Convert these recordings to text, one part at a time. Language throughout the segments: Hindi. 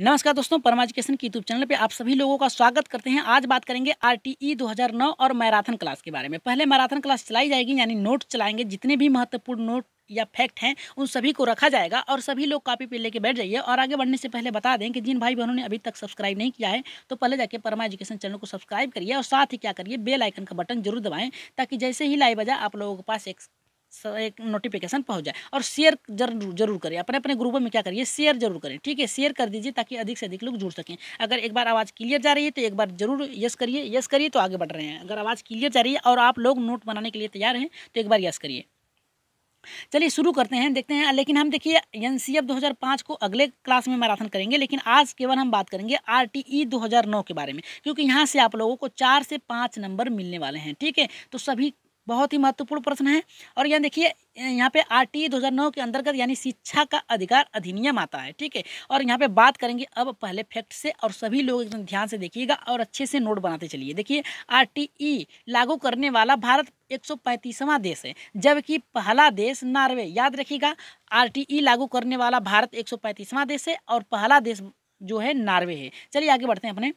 नमस्कार दोस्तों परमा एजुकेशन के यूट्यूब चैनल पे आप सभी लोगों का स्वागत करते हैं आज बात करेंगे आर टी ई दो हज़ार नौ और मैराथन क्लास के बारे में पहले मैराथन क्लास चलाई जाएगी यानी नोट चलाएंगे जितने भी महत्वपूर्ण नोट या फैक्ट हैं उन सभी को रखा जाएगा और सभी लोग कॉपी पे लेके बैठ जाइए और आगे बढ़ने से पहले बता दें कि जिन भाई बहनों ने अभी तक सब्सक्राइब नहीं किया है तो पहले जाके परमा एजुकेशन चैनल को सब्सक्राइब करिए और साथ ही क्या करिए बेल आइकन का बटन जरूर दबाएं ताकि जैसे ही लाइव बजा आप लोगों के पास एक एक नोटिफिकेशन पहुंच जाए और शेयर जरूर जरूर करिए अपने अपने ग्रुपों में क्या करिए शेयर जरूर करें ठीक है शेयर कर दीजिए ताकि अधिक से अधिक लोग जुड़ सकें अगर एक बार आवाज़ क्लियर जा रही है तो एक बार जरूर यस करिए यस करिए तो आगे बढ़ रहे हैं अगर आवाज़ क्लियर जा रही है और आप लोग नोट बनाने के लिए तैयार हैं तो एक बार यस करिए चलिए शुरू करते हैं देखते हैं लेकिन हम देखिए एन सी एफ को अगले क्लास में मैराथन करेंगे लेकिन आज केवल हम बात करेंगे आर टी ई के बारे में क्योंकि यहाँ से आप लोगों को चार से पाँच नंबर मिलने वाले हैं ठीक है तो सभी बहुत ही महत्वपूर्ण प्रश्न है और यहाँ देखिए यहाँ पे आर टी दो के अंतर्गत यानी शिक्षा का अधिकार अधिनियम आता है ठीक है और यहाँ पे बात करेंगे अब पहले फैक्ट से और सभी लोग एकदम ध्यान से देखिएगा और अच्छे से नोट बनाते चलिए देखिए आर लागू करने वाला भारत एक देश है जबकि पहला देश नॉर्वे याद रखिएगा आर लागू करने वाला भारत एक देश है और पहला देश जो है नॉर्वे है चलिए आगे बढ़ते हैं अपने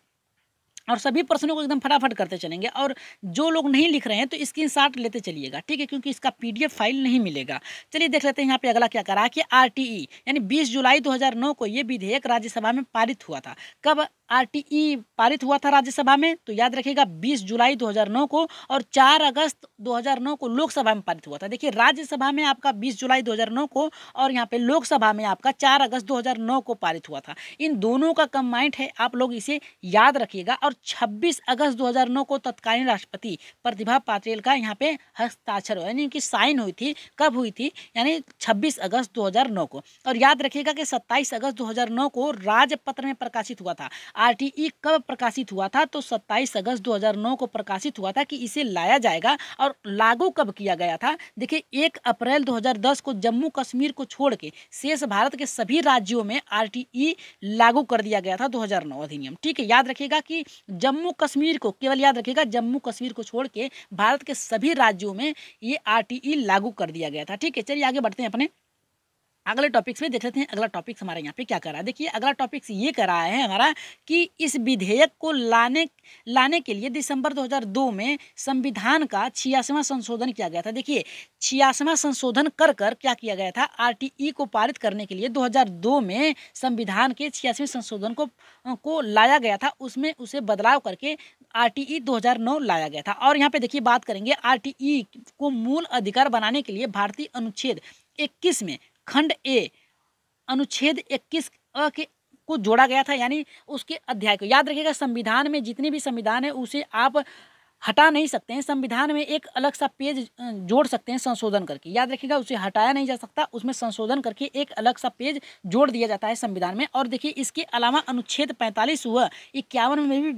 और सभी प्रश्नों को एकदम फटाफट करते चलेंगे और जो लोग नहीं लिख रहे हैं तो स्क्रीन शॉट लेते चलिएगा ठीक है क्योंकि इसका पीडीएफ फाइल नहीं मिलेगा चलिए देख लेते हैं यहाँ पे अगला क्या करा कि आरटीई यानी 20 जुलाई 2009 को ये विधेयक राज्यसभा में पारित हुआ था कब आरटीई पारित हुआ था राज्यसभा में तो याद रखिएगा 20 जुलाई 2009 को और 4 अगस्त 2009 को लोकसभा में पारित हुआ था देखिए राज्यसभा में आपका 20 जुलाई 2009 को और यहाँ पे लोकसभा में आपका 4 अगस्त 2009 को पारित हुआ था इन दोनों का कम्बाइंड है आप लोग इसे याद रखिएगा और 26 अगस्त 2009 को तत्कालीन राष्ट्रपति प्रतिभा पाटिल का यहाँ पे हस्ताक्षर हुआ यानी इनकी साइन हुई थी कब हुई थी यानी छब्बीस अगस्त दो को और याद रखिएगा कि सत्ताईस अगस्त दो को राजपत्र में प्रकाशित हुआ था आरटीई कब प्रकाशित हुआ था तो 27 अगस्त 2009 को प्रकाशित हुआ था कि इसे लाया जाएगा और लागू कब किया गया था देखिए एक अप्रैल 2010 को जम्मू कश्मीर को छोड़ के शेष भारत के सभी राज्यों में आर लागू कर दिया गया था 2009 अधिनियम ठीक है याद रखिएगा कि जम्मू कश्मीर को केवल याद रखिएगा जम्मू कश्मीर को छोड़ के भारत के सभी राज्यों में ये आर लागू कर दिया गया था ठीक है चलिए आगे बढ़ते हैं अपने अगले टॉपिक्स में देख लेते हैं अगला टॉपिक्स हमारे यहाँ पे क्या कर रहा है देखिए अगला टॉपिक्स ये कर रहा है हमारा कि इस विधेयक को लाने लाने के लिए दिसंबर 2002 में संविधान का छियासवा संशोधन किया गया था देखिए छियासवा संशोधन कर कर क्या किया गया था आरटीई e को पारित करने के लिए 2002 में संविधान के छियासवें संशोधन को को लाया गया था उसमें उसे बदलाव करके आरटीई e 2009 लाया गया था और यहाँ पे देखिए बात करेंगे आर e को मूल अधिकार बनाने के लिए भारतीय अनुच्छेद 21 में खंड ए अनुच्छेद 21 अ के को जोड़ा गया था यानी उसके अध्याय को याद रखिएगा संविधान में जितने भी संविधान है उसे आप हटा नहीं सकते हैं संविधान में एक अलग सा पेज जोड़ सकते हैं संशोधन करके याद रखिएगा उसे हटाया नहीं जा सकता उसमें संशोधन करके एक अलग सा पेज जोड़ दिया जाता है संविधान में और देखिए इसके अलावा अनुच्छेद पैंतालीस हुआ इक्यावन में भी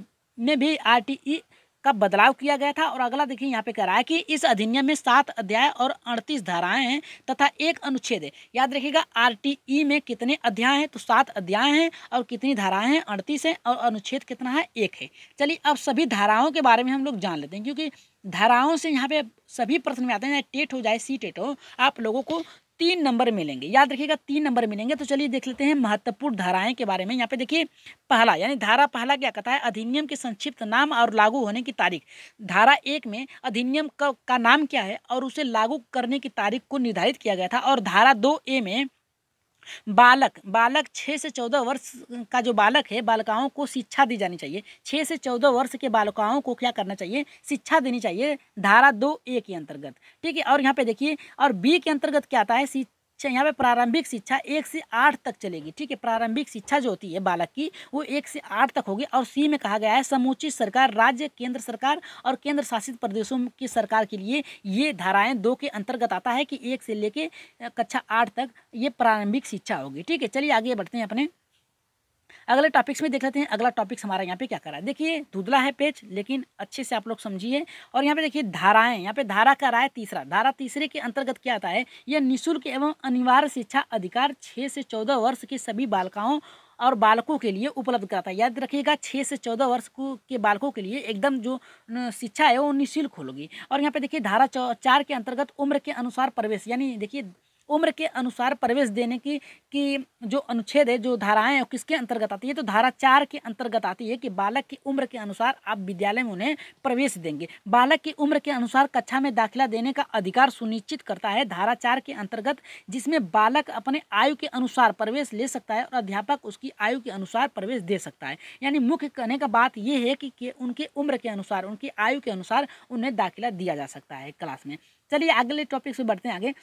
में भी आर टी ई का बदलाव किया गया था और अगला देखिए यहाँ पे कह रहा है कि इस अधिनियम में सात अध्याय और अड़तीस धाराएं हैं तथा एक अनुच्छेद है याद रखिएगा आरटीई में कितने अध्याय हैं तो सात अध्याय हैं और कितनी धाराएं हैं अड़तीस हैं और अनुच्छेद कितना है एक है चलिए अब सभी धाराओं के बारे में हम लोग जान लेते हैं क्योंकि धाराओं से यहाँ पे सभी प्रश्न में आते हैं टेट हो जाए सी टेट हो आप लोगों को तीन नंबर मिलेंगे याद रखिएगा तीन नंबर मिलेंगे तो चलिए देख लेते हैं महत्वपूर्ण धाराएं के बारे में यहाँ पे देखिए पहला यानी धारा पहला क्या कहता है अधिनियम के संक्षिप्त नाम और लागू होने की तारीख धारा एक में अधिनियम का, का नाम क्या है और उसे लागू करने की तारीख को निर्धारित किया गया था और धारा दो ए में बालक बालक छः से चौदह वर्ष का जो बालक है बालिकाओं को शिक्षा दी जानी चाहिए छः से चौदह वर्ष के बालिकाओं को क्या करना चाहिए शिक्षा देनी चाहिए धारा दो ए के अंतर्गत ठीक है और यहाँ पे देखिए और बी के अंतर्गत क्या आता है अच्छा यहाँ पे प्रारंभिक शिक्षा एक से आठ तक चलेगी ठीक है प्रारंभिक शिक्षा जो होती है बालक की वो एक से आठ तक होगी और सी में कहा गया है समूची सरकार राज्य केंद्र सरकार और केंद्र शासित प्रदेशों की सरकार के लिए ये धाराएं दो के अंतर्गत आता है कि एक से लेके कक्षा आठ तक ये प्रारंभिक शिक्षा होगी ठीक है चलिए आगे बढ़ते हैं अपने अगले टॉपिक्स में देख लेते हैं अगला टॉपिक्स हमारा यहाँ पे क्या कर रहा है देखिए धुदला है पेज लेकिन अच्छे से आप लोग समझिए और यहाँ पे देखिए धाराएं यहाँ पे धारा का राय तीसरा धारा तीसरे के अंतर्गत क्या आता है यह निःशुल्क एवं अनिवार्य शिक्षा अधिकार छः से चौदह वर्ष के सभी बालिकाओं और बालकों के लिए उपलब्ध कराता है याद रखिएगा छः से चौदह वर्ष को के बालकों के लिए एकदम जो शिक्षा है वो निःशुल्क होगी और यहाँ पे देखिए धारा चार के अंतर्गत उम्र के अनुसार प्रवेश यानी देखिए उम्र के अनुसार प्रवेश देने की कि जो अनुच्छेद है जो धाराएं हैं किसके अंतर्गत आती है तो धारा चार के अंतर्गत आती है कि बालक की उम्र के अनुसार आप विद्यालय में उन्हें प्रवेश देंगे बालक की उम्र के अनुसार कक्षा में दाखिला देने का अधिकार सुनिश्चित करता है धारा चार के अंतर्गत जिसमें बालक अपने आयु के अनुसार प्रवेश ले सकता है और अध्यापक उसकी आयु के अनुसार प्रवेश दे सकता है यानी मुख्य कहने का बात यह है कि, कि उनके उम्र के अनुसार उनकी आयु के अनुसार उन्हें दाखिला दिया जा सकता है क्लास में चलिए अगले टॉपिक से बढ़ते हैं आगे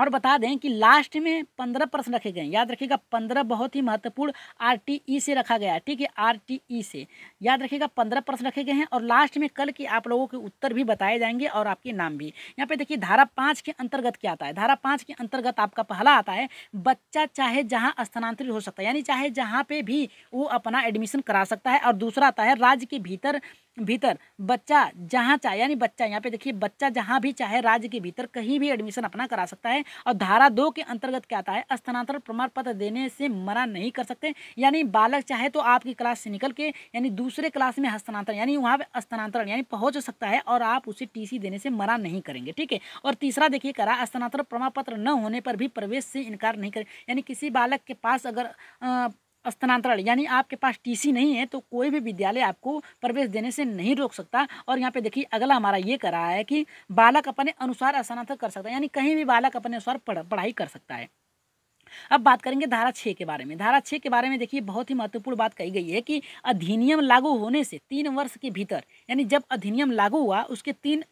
और बता दें कि लास्ट में पंद्रह प्रश्न रखे गए याद रखिएगा पंद्रह बहुत ही महत्वपूर्ण आरटीई से रखा गया ठीक है आरटीई से याद रखिएगा पंद्रह प्रश्न रखे गए हैं और लास्ट में कल की आप लोगों के उत्तर भी बताए जाएंगे और आपके नाम भी यहाँ पे देखिए धारा पाँच के अंतर्गत क्या आता है धारा पाँच के अंतर्गत आपका पहला आता है बच्चा चाहे जहाँ स्थानांतरित हो सकता है यानी चाहे जहाँ पे भी वो अपना एडमिशन करा सकता है और दूसरा आता है राज्य के भीतर भीतर बच्चा जहाँ चाहे यानी बच्चा यहाँ पे देखिए बच्चा जहाँ भी चाहे राज्य के भीतर कहीं भी एडमिशन अपना करा सकता है और धारा दो के अंतर्गत क्या आता है स्थानांतरण प्रमाण पत्र देने से मना नहीं कर सकते यानी बालक चाहे तो आपकी क्लास से निकल के यानी दूसरे क्लास में हस्तांतरण यानी वहाँ पर स्थानांतरण यानी पहुँच सकता है और आप उसे टी देने से मना नहीं करेंगे ठीक है और तीसरा देखिए करा स्थानांतरण प्रमाण पत्र न होने पर भी प्रवेश से इनकार नहीं करें यानी किसी बालक के पास अगर स्थानांतरण यानी आपके पास टीसी नहीं है तो कोई भी विद्यालय आपको प्रवेश देने से नहीं रोक सकता और यहाँ पे देखिए अगला हमारा ये कर रहा है कि बालक अपने अनुसार स्थानांतरण कर सकता है यानी कहीं भी बालक अपने अनुसार पढ़ाई कर सकता है अब बात करेंगे धारा छः के बारे में धारा छः के बारे में देखिए बहुत ही महत्वपूर्ण बात कही गई है कि अधिनियम लागू होने से तीन वर्ष के भीतर यानी जब अधिनियम लागू हुआ उसके तीन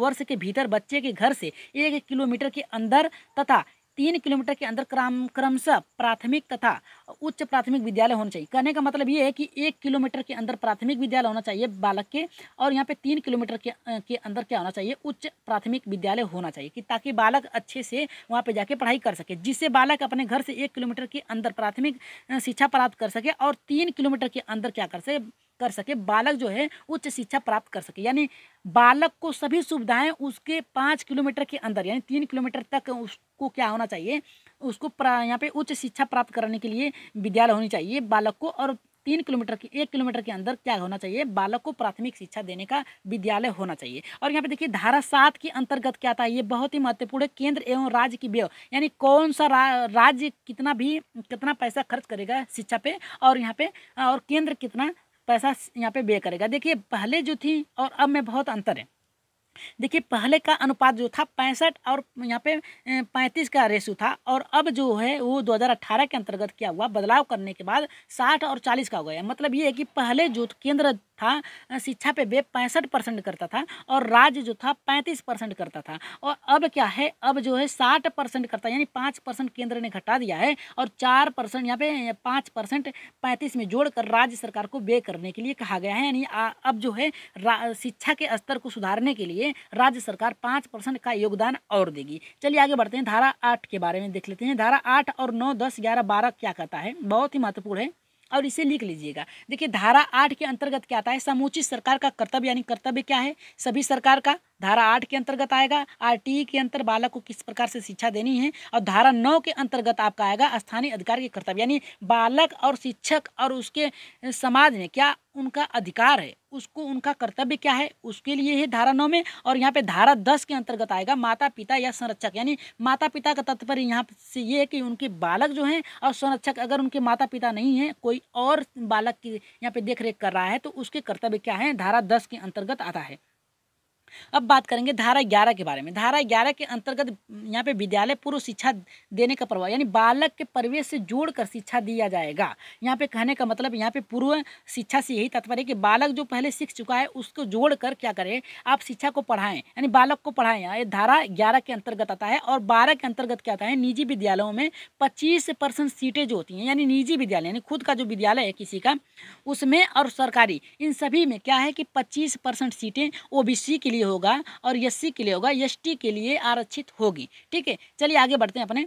वर्ष के भीतर बच्चे के घर से एक किलोमीटर के अंदर तथा तीन किलोमीटर के अंदर क्रम क्रमशः प्राथमिक तथा उच्च प्राथमिक विद्यालय होना चाहिए कहने का मतलब ये है कि एक किलोमीटर के अंदर प्राथमिक विद्यालय होना चाहिए बालक के और यहाँ पे तीन किलोमीटर के के अंदर क्या होना चाहिए उच्च प्राथमिक विद्यालय होना चाहिए कि ताकि बालक अच्छे से वहाँ पर जाके पढ़ाई कर सके जिससे बालक अपने घर से एक किलोमीटर के अंदर प्राथमिक शिक्षा प्राप्त कर सके और तीन किलोमीटर के अंदर क्या कर सके कर सके बालक जो है उच्च शिक्षा प्राप्त कर सके यानी बालक को सभी सुविधाएं उसके पाँच किलोमीटर के अंदर यानी तीन किलोमीटर तक उसको क्या होना चाहिए उसको यहाँ पे उच्च शिक्षा प्राप्त करने के लिए विद्यालय होनी चाहिए बालक को और तीन किलोमीटर की एक किलोमीटर के अंदर क्या होना चाहिए बालक को प्राथमिक शिक्षा देने का विद्यालय होना चाहिए और यहाँ पे देखिए धारा सात के अंतर्गत क्या आता है ये बहुत ही महत्वपूर्ण है केंद्र एवं राज्य की व्यय यानी कौन सा रा, राज्य कितना भी कितना पैसा खर्च करेगा शिक्षा पे और यहाँ पे और केंद्र कितना पैसा यहाँ पे बे करेगा देखिए पहले जो थी और अब में बहुत अंतर है देखिए पहले का अनुपात जो था पैंसठ और यहाँ पे पैंतीस का रेशो था और अब जो है वो 2018 के अंतर्गत क्या हुआ बदलाव करने के बाद साठ और चालीस का हो गया मतलब ये है कि पहले जो केंद्र था शिक्षा पे वे पैंसठ परसेंट करता था और राज्य जो था पैंतीस परसेंट करता था और अब क्या है अब जो है साठ परसेंट करता यानी पाँच परसेंट केंद्र ने घटा दिया है और चार परसेंट यहाँ पे पाँच परसेंट पैंतीस में जोड़कर राज्य सरकार को वे करने के लिए कहा गया है यानी अब जो है शिक्षा के स्तर को सुधारने के लिए लिए राज्य सरकार पाँच परसेंट का योगदान और देगी चलिए आगे बढ़ते हैं धारा आठ के बारे में देख लेते हैं धारा आठ और नौ दस ग्यारह बारह क्या कहता है बहुत ही महत्वपूर्ण है और इसे लिख लीजिएगा देखिए धारा आठ के अंतर्गत क्या आता है समुचित सरकार का कर्तव्य यानी कर्तव्य क्या है सभी सरकार का धारा आठ के अंतर्गत आएगा आर के अंतर बालक को किस प्रकार से शिक्षा देनी है और धारा नौ के अंतर्गत आपका आएगा स्थानीय अधिकार के कर्तव्य यानी बालक और शिक्षक और उसके समाज में क्या उनका अधिकार है उसको उनका कर्तव्य क्या है उसके लिए है धारा नौ में और यहाँ पे धारा दस के अंतर्गत आएगा माता पिता या संरक्षक यानी माता पिता का तत्पर यहाँ से ये है कि उनके बालक जो हैं और संरक्षक अगर उनके माता पिता नहीं हैं कोई और बालक की यहाँ पे देख रेख कर रहा है तो उसके कर्तव्य क्या है धारा दस के अंतर्गत आता है अब बात करेंगे धारा ग्यारह के बारे में धारा ग्यारह के अंतर्गत यहाँ पे विद्यालय पूर्व शिक्षा देने का प्रभाव यानी बालक के परिवेश से जोड़कर शिक्षा दिया जाएगा यहाँ पे कहने का मतलब यहाँ पे पूर्व शिक्षा से यही तात्पर्य है कि बालक जो पहले सीख चुका है उसको जोड़कर क्या करें आप शिक्षा को पढ़ाएं यानी बालक को पढ़ाएं यहाँ धारा ग्यारह के अंतर्गत आता है और बारह के अंतर्गत क्या आता है निजी विद्यालयों में पच्चीस परसेंट सीटें जो होती हैं यानी निजी विद्यालय यानी खुद का जो विद्यालय है किसी का उसमें और सरकारी इन सभी में क्या है कि पच्चीस परसेंट सीटें ओबीसी के लिए लिए होगा और एस के लिए होगा एस के लिए आरक्षित होगी ठीक है चलिए आगे बढ़ते हैं अपने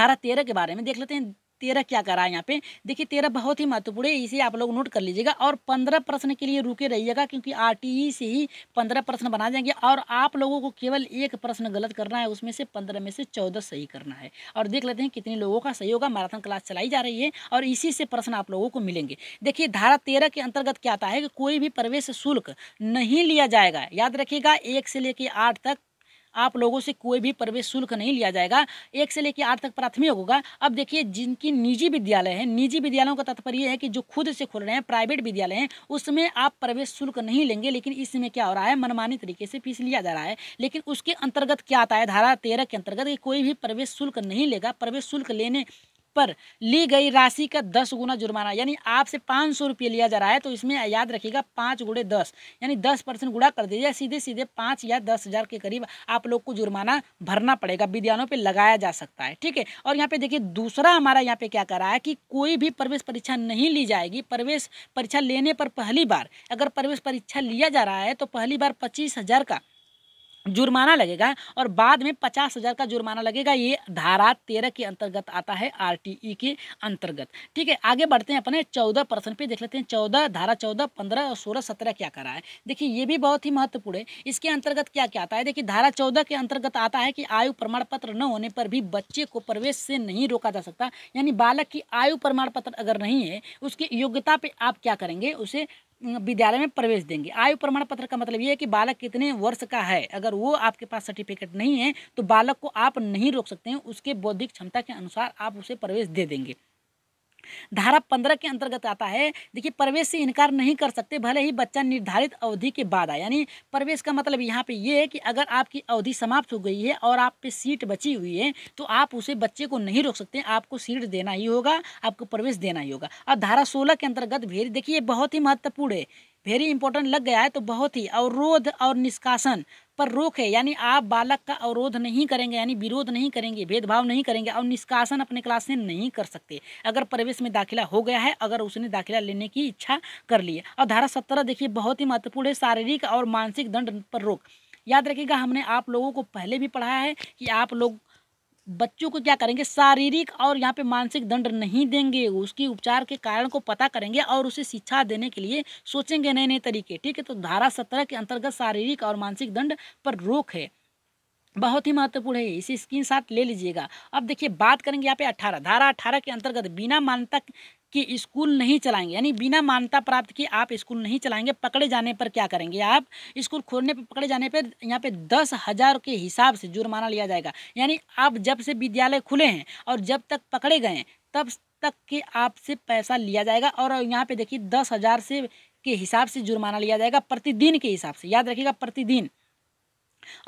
धारा तेरह के बारे में देख लेते हैं तेरह क्या कर रहा है यहाँ पे देखिए तेरह बहुत ही महत्वपूर्ण है इसे आप लोग नोट कर लीजिएगा और पंद्रह प्रश्न के लिए रुके रहिएगा क्योंकि आर से ही पंद्रह प्रश्न बना देंगे और आप लोगों को केवल एक प्रश्न गलत करना है उसमें से पंद्रह में से चौदह सही करना है और देख लेते हैं कितने लोगों का सही होगा मैराथन क्लास चलाई जा रही है और इसी से प्रश्न आप लोगों को मिलेंगे देखिए धारा तेरह के अंतर्गत क्या आता है कि कोई भी प्रवेश शुल्क नहीं लिया जाएगा याद रखिएगा एक से लेकर आठ तक आप लोगों से कोई भी प्रवेश शुल्क नहीं लिया जाएगा एक से लेकर आठ तक प्राथमिक होगा अब देखिए जिनकी निजी विद्यालय है निजी विद्यालयों का तात्पर्य है कि जो खुद से खुल रहे हैं प्राइवेट विद्यालय हैं उसमें आप प्रवेश शुल्क नहीं लेंगे लेकिन इसमें क्या हो रहा है मनमानी तरीके से फीस लिया जा रहा है लेकिन उसके अंतर्गत क्या आता है धारा तेरह के अंतर्गत कोई भी प्रवेश शुल्क नहीं लेगा प्रवेश शुल्क लेने पर ली गई राशि का दस गुना जुर्माना यानी आपसे पाँच सौ रुपये लिया जा रहा है तो इसमें याद रखिएगा पाँच गुड़े दस यानी दस परसेंट गुड़ा कर दीजिए सीधे सीधे पाँच या दस हज़ार के करीब आप लोग को जुर्माना भरना पड़ेगा विद्यालयों पर लगाया जा सकता है ठीक है और यहाँ पे देखिए दूसरा हमारा यहाँ पे क्या कर रहा है कि कोई भी प्रवेश परीक्षा नहीं ली जाएगी प्रवेश परीक्षा लेने पर पहली बार अगर प्रवेश परीक्षा लिया जा रहा है तो पहली बार पच्चीस हज़ार का जुर्माना लगेगा और बाद में पचास हज़ार का जुर्माना लगेगा ये धारा तेरह के अंतर्गत आता है आरटीई के अंतर्गत ठीक है आगे बढ़ते हैं अपने चौदह परसेंट पे देख लेते हैं चौदह धारा चौदह पंद्रह और सोलह सत्रह क्या करा है देखिए ये भी बहुत ही महत्वपूर्ण है इसके अंतर्गत क्या क्या आता है देखिए धारा चौदह के अंतर्गत आता है कि आयु प्रमाण पत्र न होने पर भी बच्चे को प्रवेश से नहीं रोका जा सकता यानी बालक की आयु प्रमाण पत्र अगर नहीं है उसकी योग्यता पर आप क्या करेंगे उसे विद्यालय में प्रवेश देंगे आयु प्रमाण पत्र का मतलब ये है कि बालक कितने वर्ष का है अगर वो आपके पास सर्टिफिकेट नहीं है तो बालक को आप नहीं रोक सकते हैं उसके बौद्धिक क्षमता के अनुसार आप उसे प्रवेश दे देंगे धारा पंद्रह के अंतर्गत आता है देखिए प्रवेश से इनकार नहीं कर सकते भले ही बच्चा निर्धारित अवधि के बाद आए यानी प्रवेश का मतलब यहाँ पे ये है कि अगर आपकी अवधि समाप्त हो गई है और आप पे सीट बची हुई है तो आप उसे बच्चे को नहीं रोक सकते आपको सीट देना ही होगा आपको प्रवेश देना ही होगा अब धारा सोलह के अंतर्गत भेद देखिए बहुत ही महत्वपूर्ण है वेरी इंपॉर्टेंट लग गया है तो बहुत ही अवरोध और, और निष्कासन पर रोक है यानी आप बालक का अवरोध नहीं करेंगे यानी विरोध नहीं करेंगे भेदभाव नहीं करेंगे और निष्कासन अपने क्लास से नहीं कर सकते अगर प्रवेश में दाखिला हो गया है अगर उसने दाखिला लेने की इच्छा कर ली है और धारा सत्रह देखिए बहुत ही महत्वपूर्ण है शारीरिक और मानसिक दंड पर रोक याद रखिएगा हमने आप लोगों को पहले भी पढ़ाया है कि आप लोग बच्चों को क्या करेंगे शारीरिक और यहाँ पे मानसिक दंड नहीं देंगे उसकी उपचार के कारण को पता करेंगे और उसे शिक्षा देने के लिए सोचेंगे नए नए तरीके ठीक है तो धारा सत्रह के अंतर्गत शारीरिक और मानसिक दंड पर रोक है बहुत ही महत्वपूर्ण है इसे स्क्रीन ले लीजिएगा अब देखिए बात करेंगे यहाँ पे अठारह धारा अठारह के अंतर्गत बिना मान्यता कि स्कूल नहीं चलाएंगे यानी बिना मान्यता प्राप्त किए आप स्कूल नहीं चलाएंगे पकड़े जाने पर क्या करेंगे आप स्कूल खोलने पर पकड़े जाने पर यहाँ पे दस हज़ार के हिसाब से जुर्माना लिया जाएगा यानी आप जब से विद्यालय खुले हैं और जब तक पकड़े गए तब तक के आपसे पैसा लिया जाएगा और यहाँ पर देखिए दस हज़ार से के हिसाब से जुर्माना लिया जाएगा प्रतिदिन के हिसाब से याद रखिएगा प्रतिदिन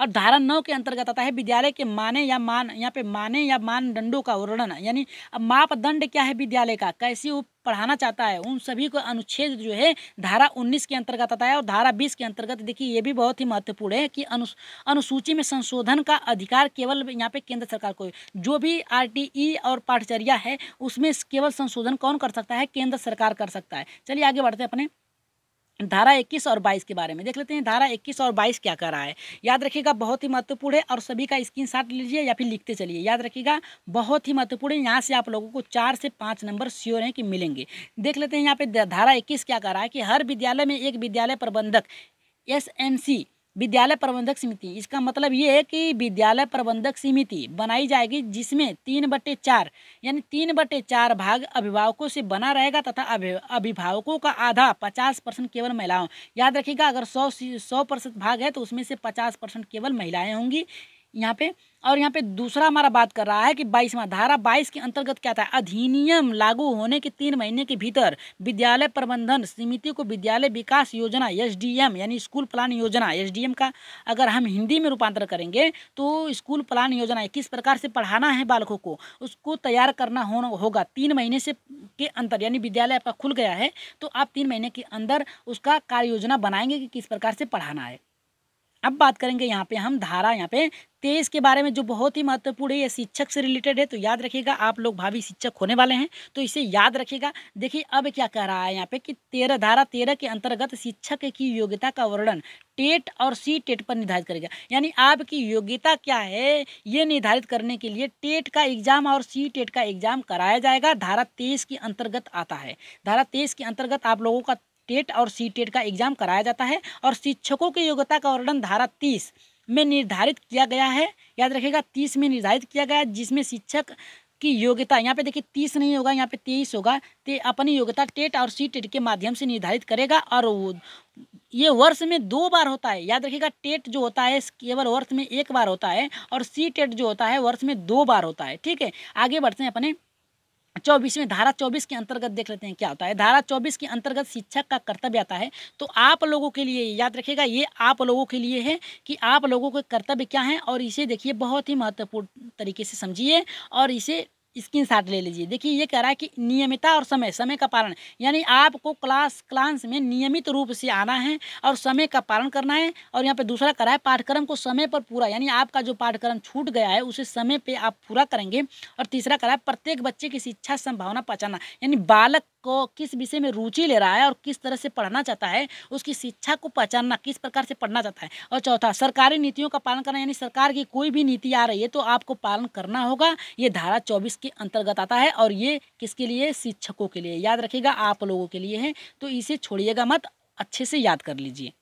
और धारा नौ के अंतर्गत आता है विद्यालय के माने या मान यहाँ पे माने या मानदंडों का वर्णन यानी अब मापदंड क्या है विद्यालय का कैसी वो पढ़ाना चाहता है उन सभी को अनुच्छेद जो है धारा 19 के अंतर्गत आता है और धारा 20 के अंतर्गत देखिए ये भी बहुत ही महत्वपूर्ण है कि अनु अनुसूची में संशोधन का अधिकार केवल यहाँ पे केंद्र सरकार को जो भी आर और पाठचर्या है उसमें केवल संशोधन कौन कर सकता है केंद्र सरकार कर सकता है चलिए आगे बढ़ते अपने धारा 21 और 22 के बारे में देख लेते हैं धारा 21 और 22 क्या कर रहा है याद रखिएगा बहुत ही महत्वपूर्ण है और सभी का स्क्रीन शॉट लीजिए या फिर लिखते चलिए याद रखिएगा बहुत ही महत्वपूर्ण है यहाँ से आप लोगों को चार से पाँच नंबर श्योर हैं कि मिलेंगे देख लेते हैं यहाँ पे धारा इक्कीस क्या कर रहा है कि हर विद्यालय में एक विद्यालय प्रबंधक एस एम सी विद्यालय प्रबंधक समिति इसका मतलब ये है कि विद्यालय प्रबंधक समिति बनाई जाएगी जिसमें तीन बटे चार यानी तीन बटे चार भाग अभिभावकों से बना रहेगा तथा अभिभावकों का आधा पचास परसेंट केवल महिलाओं याद रखिएगा अगर सौ सौ प्रतिशत भाग है तो उसमें से पचास परसेंट केवल महिलाएं होंगी यहाँ पे और यहाँ पे दूसरा हमारा बात कर रहा है कि बाईसवा धारा बाईस के अंतर्गत क्या था अधिनियम लागू होने के तीन महीने के भीतर विद्यालय प्रबंधन समिति को विद्यालय विकास योजना एस यानी स्कूल प्लान योजना एस का अगर हम हिंदी में रूपांतर करेंगे तो स्कूल प्लान योजना किस प्रकार से पढ़ाना है बालकों को उसको तैयार करना हो, होगा तीन महीने से के अंतर यानी विद्यालय आपका खुल गया है तो आप तीन महीने के अंदर उसका कार्य योजना बनाएंगे कि किस प्रकार से पढ़ाना है अब बात करेंगे यहाँ पे हम धारा यहाँ पे तेईस के बारे में जो बहुत ही महत्वपूर्ण है ये शिक्षक से रिलेटेड है तो याद रखिएगा आप लोग भावी शिक्षक होने वाले हैं तो इसे याद रखिएगा देखिए अब क्या कह रहा है यहाँ पे कि तेरह धारा तेरह के अंतर्गत शिक्षक की योग्यता का वर्णन टेट और सी टेट पर निर्धारित करेगा यानी आपकी योग्यता क्या है ये निर्धारित करने के लिए टेट का एग्जाम और सी टेट का एग्जाम कराया जाएगा धारा तेईस के अंतर्गत आता है धारा तेईस के अंतर्गत आप लोगों का टेट और सी टेट का एग्जाम कराया जाता है और शिक्षकों की योग्यता का वर्णन धारा तीस में निर्धारित किया गया है याद रखेगा तीस में निर्धारित किया गया जिसमें शिक्षक की योग्यता यहाँ पे देखिए तीस नहीं होगा यहाँ पे तेईस होगा ते अपनी योग्यता टेट और सी टेट के माध्यम से निर्धारित करेगा और वो ये वर्ष में दो बार होता है याद रखिएगा टेट जो होता है केवल वर्ष में एक बार होता है और सी टेट जो होता है वर्ष में दो बार होता है ठीक है आगे बढ़ते हैं अपने चौबीस में धारा चौबीस के अंतर्गत देख लेते हैं क्या होता है धारा चौबीस के अंतर्गत शिक्षक का कर्तव्य आता है तो आप लोगों के लिए याद रखेगा ये आप लोगों के लिए है कि आप लोगों के कर्तव्य क्या हैं और इसे देखिए बहुत ही महत्वपूर्ण तरीके से समझिए और इसे स्क्रीन शॉट ले लीजिए देखिए ये कह रहा है कि नियमितता और समय समय का पालन यानी आपको क्लास क्लास में नियमित रूप से आना है और समय का पालन करना है और यहाँ पे दूसरा कह रहा है पाठ्यक्रम को समय पर पूरा यानी आपका जो पाठ्यक्रम छूट गया है उसे समय पर आप पूरा करेंगे और तीसरा कह रहा है प्रत्येक बच्चे की शिक्षा संभावना पहचाना यानी बालक को किस विषय में रुचि ले रहा है और किस तरह से पढ़ना चाहता है उसकी शिक्षा को पहचानना किस प्रकार से पढ़ना चाहता है और चौथा सरकारी नीतियों का पालन करना यानी सरकार की कोई भी नीति आ रही है तो आपको पालन करना होगा ये धारा चौबीस के अंतर्गत आता है और ये किसके लिए शिक्षकों के लिए याद रखिएगा आप लोगों के लिए है तो इसे छोड़िएगा मत अच्छे से याद कर लीजिए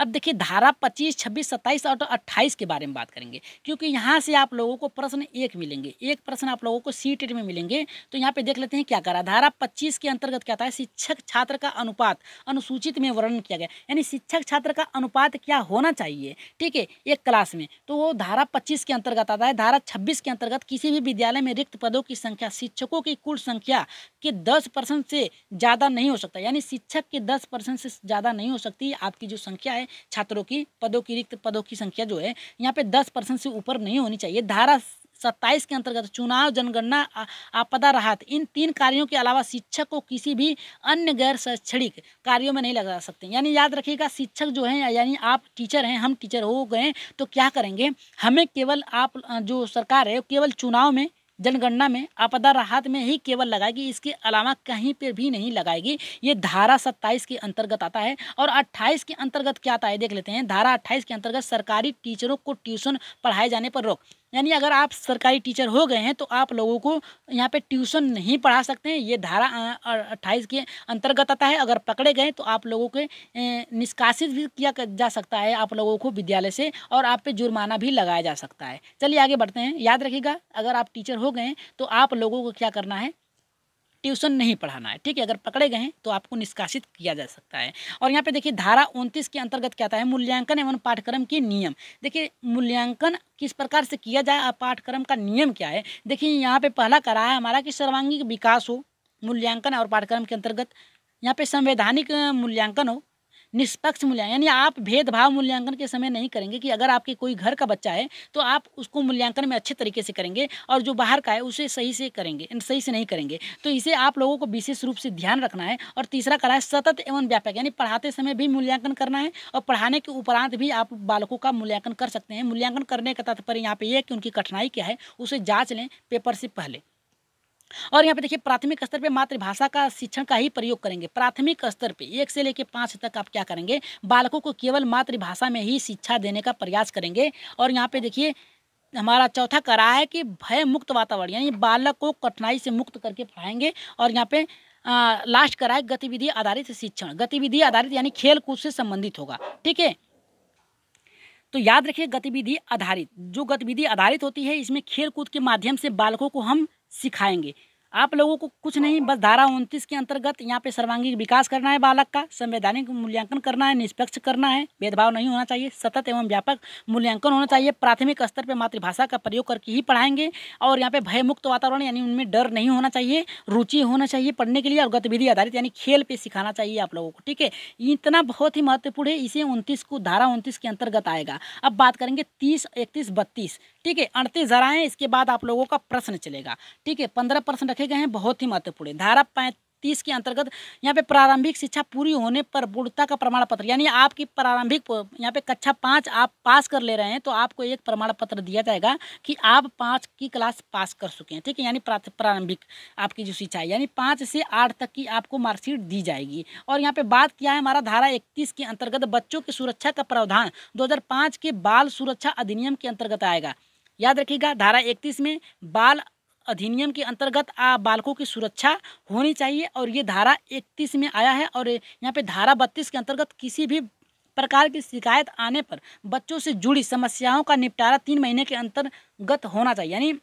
अब देखिए धारा पच्चीस छब्बीस सत्ताईस और अट्ठाईस के बारे में बात करेंगे क्योंकि यहाँ से आप लोगों को प्रश्न एक मिलेंगे एक प्रश्न आप लोगों को सी टेट में मिलेंगे तो यहाँ पे देख लेते हैं क्या करा धारा पच्चीस के अंतर्गत क्या आता है शिक्षक छात्र का अनुपात अनुसूचित में वर्णन किया गया यानी शिक्षक छात्र का अनुपात क्या होना चाहिए ठीक है एक क्लास में तो वो धारा पच्चीस के अंतर्गत आता है धारा छब्बीस के अंतर्गत किसी भी विद्यालय में रिक्त पदों की संख्या शिक्षकों की कुल संख्या के दस परसेंट से ज़्यादा नहीं हो सकता यानी शिक्षक के दस परसेंट से ज़्यादा नहीं हो सकती आपकी जो संख्या संख्या है छात्रों की पदों की रिक्त पदों की संख्या जो है यहाँ पे दस परसेंट से ऊपर नहीं होनी चाहिए धारा सत्ताईस के अंतर्गत चुनाव जनगणना आपदा राहत इन तीन कार्यों के अलावा शिक्षक को किसी भी अन्य गैर शैक्षणिक कार्यों में नहीं लगा सकते यानी याद रखिएगा शिक्षक जो है यानी आप टीचर हैं हम टीचर हो गए तो क्या करेंगे हमें केवल आप जो सरकार है केवल चुनाव में जनगणना में आपदा राहत में ही केवल लगाएगी इसके अलावा कहीं पर भी नहीं लगाएगी ये धारा सत्ताईस के अंतर्गत आता है और अट्ठाईस के अंतर्गत क्या आता है देख लेते हैं धारा अट्ठाईस के अंतर्गत सरकारी टीचरों को ट्यूशन पढ़ाए जाने पर रोक यानी अगर आप सरकारी टीचर हो गए हैं तो आप लोगों को यहाँ पे ट्यूशन नहीं पढ़ा सकते हैं ये धारा अट्ठाईस के अंतर्गत आता है अगर पकड़े गए तो आप लोगों के निष्कासित भी किया जा सकता है आप लोगों को विद्यालय से और आप पे जुर्माना भी लगाया जा सकता है चलिए आगे बढ़ते हैं याद रखिएगा अगर आप टीचर हो गए तो आप लोगों को क्या करना है ट्यूशन नहीं पढ़ाना है ठीक है अगर पकड़े गए तो आपको निष्कासित किया जा सकता है और यहाँ पे देखिए धारा उनतीस के अंतर्गत क्या आता है मूल्यांकन एवं पाठ्यक्रम के नियम देखिए मूल्यांकन किस प्रकार से किया जाए पाठ्यक्रम का नियम क्या है देखिए यहाँ पे पहला करा है हमारा कि सर्वांगीण विकास हो मूल्यांकन और पाठ्यक्रम के अंतर्गत यहाँ पे संवैधानिक मूल्यांकन हो निष्पक्ष मूल्यांकन यानी आप भेदभाव मूल्यांकन के समय नहीं करेंगे कि अगर आपके कोई घर का बच्चा है तो आप उसको मूल्यांकन में अच्छे तरीके से करेंगे और जो बाहर का है उसे सही से करेंगे सही से नहीं करेंगे तो इसे आप लोगों को विशेष रूप से ध्यान रखना है और तीसरा कला है सतत एवं व्यापक यानी पढ़ाते समय भी मूल्यांकन करना है और पढ़ाने के उपरांत भी आप बालकों का मूल्यांकन कर सकते हैं मूल्यांकन करने का तात्पर्य यहाँ पे यह है कि उनकी कठिनाई क्या है उसे जाँच लें पेपर से पहले और यहाँ पे देखिए प्राथमिक स्तर पे मातृभाषा का शिक्षण का ही प्रयोग करेंगे प्राथमिक स्तर पे एक से लेकर पाँच तक आप क्या करेंगे बालकों को केवल मातृभाषा में ही शिक्षा देने का प्रयास करेंगे और यहाँ पे देखिए हमारा चौथा करा है कि भय मुक्त वातावरण यानी बालक को कठिनाई से मुक्त करके पढ़ाएंगे और यहाँ पे आ, लास्ट है गतिविधि आधारित शिक्षण गतिविधि आधारित यानी खेल कूद से संबंधित होगा ठीक है तो याद रखिए गतिविधि आधारित जो गतिविधि आधारित होती है इसमें खेल कूद के माध्यम से बालकों को हम सिखाएंगे आप लोगों को कुछ नहीं बस धारा उनतीस के अंतर्गत यहाँ पे सर्वांगीण विकास करना है बालक का संवैधानिक मूल्यांकन करना है निष्पक्ष करना है भेदभाव नहीं होना चाहिए सतत एवं व्यापक मूल्यांकन होना चाहिए प्राथमिक स्तर पे मातृभाषा का प्रयोग करके ही पढ़ाएंगे और यहाँ पे भयमुक्त वातावरण यानी उनमें डर नहीं होना चाहिए रुचि होना चाहिए पढ़ने के लिए और गतिविधि आधारित यानी खेल पर सिखाना चाहिए आप लोगों को ठीक है इतना बहुत ही महत्वपूर्ण है इसे उनतीस को धारा उनतीस के अंतर्गत आएगा अब बात करेंगे तीस इकतीस बत्तीस ठीक है अड़तीस जराएँ इसके बाद आप लोगों का प्रश्न चलेगा ठीक है पंद्रह प्रश्न रखे गए हैं बहुत ही महत्वपूर्ण धारा तीस के अंतर्गत यहाँ पे प्रारंभिक शिक्षा पूरी होने पर बुढ़ता का प्रमाण पत्र यानी आपकी प्रारंभिक यहाँ पे कक्षा पाँच आप पास कर ले रहे हैं तो आपको एक प्रमाण पत्र दिया जाएगा कि आप पाँच की क्लास पास कर चुके हैं ठीक है यानी प्रारंभिक आपकी जो शिक्षा है यानी पाँच से आठ तक की आपको मार्कशीट दी जाएगी और यहाँ पे बात किया है हमारा धारा इकतीस के अंतर्गत बच्चों की सुरक्षा का प्रावधान दो के बाल सुरक्षा अधिनियम के अंतर्गत आएगा याद रखिएगा धारा इकतीस में बाल अधिनियम के अंतर्गत आ बालकों की सुरक्षा होनी चाहिए और ये धारा इकतीस में आया है और यहाँ पे धारा बत्तीस के अंतर्गत किसी भी प्रकार की शिकायत आने पर बच्चों से जुड़ी समस्याओं का निपटारा तीन महीने के अंतर्गत होना चाहिए यानी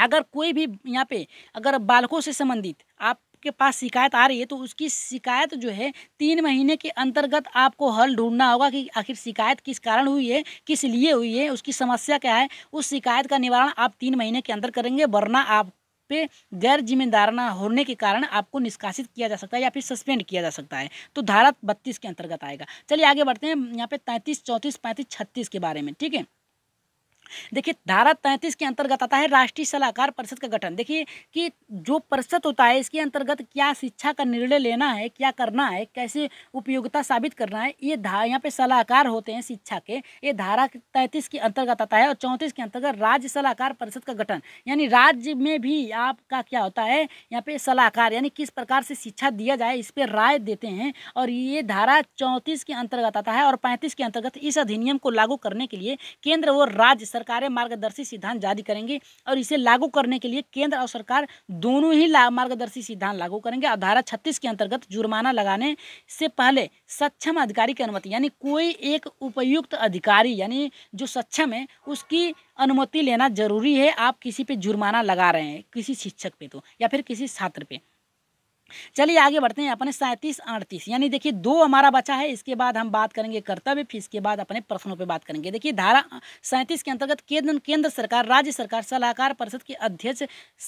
अगर कोई भी यहाँ पे अगर बालकों से संबंधित आप आपके पास शिकायत आ रही है तो उसकी शिकायत जो है तीन महीने के अंतर्गत आपको हल ढूंढना होगा कि आखिर शिकायत किस कारण हुई है किस लिए हुई है उसकी समस्या क्या है उस शिकायत का निवारण आप तीन महीने के अंदर करेंगे वरना आप पे गैर जिम्मेदाराना होने के कारण आपको निष्कासित किया जा सकता है या फिर सस्पेंड किया जा सकता है तो धारा बत्तीस के अंतर्गत आएगा चलिए आगे बढ़ते हैं यहाँ पे तैंतीस चौंतीस पैंतीस छत्तीस के बारे में ठीक है देखिए धारा तैंतीस के अंतर्गत आता है राष्ट्रीय सलाहकार परिषद का गठन देखिए कि जो परिषद होता है इसके अंतर्गत क्या शिक्षा का निर्णय लेना है क्या करना है कैसे उपयोगिता साबित करना है ये धारा यहाँ पे सलाहकार होते हैं शिक्षा के ये धारा तैंतीस के अंतर्गत आता है और चौंतीस के अंतर्गत राज्य सलाहकार परिषद का गठन यानी राज्य में भी आपका क्या होता है यहाँ पे सलाहकार यानी किस प्रकार से शिक्षा दिया जाए इस पर राय देते हैं और ये धारा चौंतीस के अंतर्गत आता है और पैंतीस के अंतर्गत इस अधिनियम को लागू करने के लिए केंद्र और राज्य सरकारें मार्गदर्शी सिद्धांत जारी करेंगी और इसे लागू करने के लिए केंद्र और सरकार दोनों ही मार्गदर्शी सिद्धांत लागू करेंगे और धारा छत्तीस के अंतर्गत जुर्माना लगाने से पहले सक्षम अधिकारी की अनुमति यानी कोई एक उपयुक्त अधिकारी यानी जो सक्षम है उसकी अनुमति लेना जरूरी है आप किसी पे जुर्माना लगा रहे हैं किसी शिक्षक पे तो या फिर किसी छात्र पे चलिए आगे बढ़ते हैं अपने सैंतीस अड़तीस यानी देखिए दो हमारा बचा है इसके बाद हम बात करेंगे कर्तव्य फिर इसके बाद अपने प्रश्नों पे बात करेंगे देखिए धारा सैंतीस के अंतर्गत केंद्र केंद्र सरकार राज्य सरकार सलाहकार परिषद के अध्यक्ष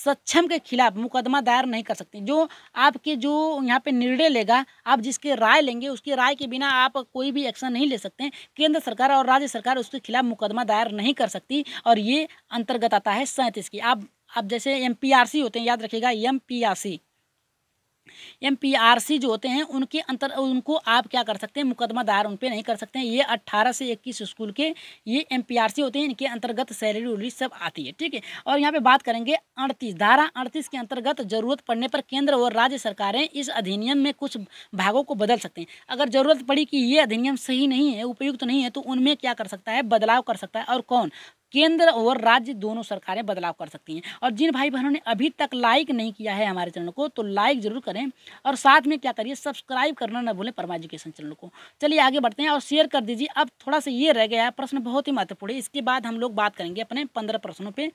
सक्षम के खिलाफ मुकदमा दायर नहीं कर सकते जो आपके जो यहाँ पे निर्णय लेगा आप जिसके राय लेंगे उसकी राय के बिना आप कोई भी एक्शन नहीं ले सकते केंद्र सरकार और राज्य सरकार उसके खिलाफ मुकदमा दायर नहीं कर सकती और ये अंतर्गत आता है सैंतीस की आप आप जैसे एम होते हैं याद रखिएगा एम सी जो होते हैं उनके अंतर उनको आप क्या कर सकते हैं मुकदमा दायर उन पर नहीं कर सकते हैं ये अट्ठारह से इक्कीस स्कूल के ये सी होते हैं इनके अंतर्गत सैलरी उलरी सब आती है ठीक है और यहाँ पे बात करेंगे अड़तीस धारा अड़तीस के अंतर्गत जरूरत पड़ने पर केंद्र और राज्य सरकारें इस अधिनियम में कुछ भागों को बदल सकते हैं अगर जरूरत पड़ी कि ये अधिनियम सही नहीं है उपयुक्त तो नहीं है तो उनमें क्या कर सकता है बदलाव कर सकता है और कौन केंद्र और राज्य दोनों सरकारें बदलाव कर सकती हैं और जिन भाई बहनों ने अभी तक लाइक नहीं किया है हमारे चैनल को तो लाइक जरूर करें और साथ में क्या करिए सब्सक्राइब करना ना भूलें परमा एजुकेशन चैनल को चलिए आगे बढ़ते हैं और शेयर कर दीजिए अब थोड़ा सा ये रह गया है प्रश्न बहुत ही महत्वपूर्ण है इसके बाद हम लोग बात करेंगे अपने पंद्रह प्रश्नों पर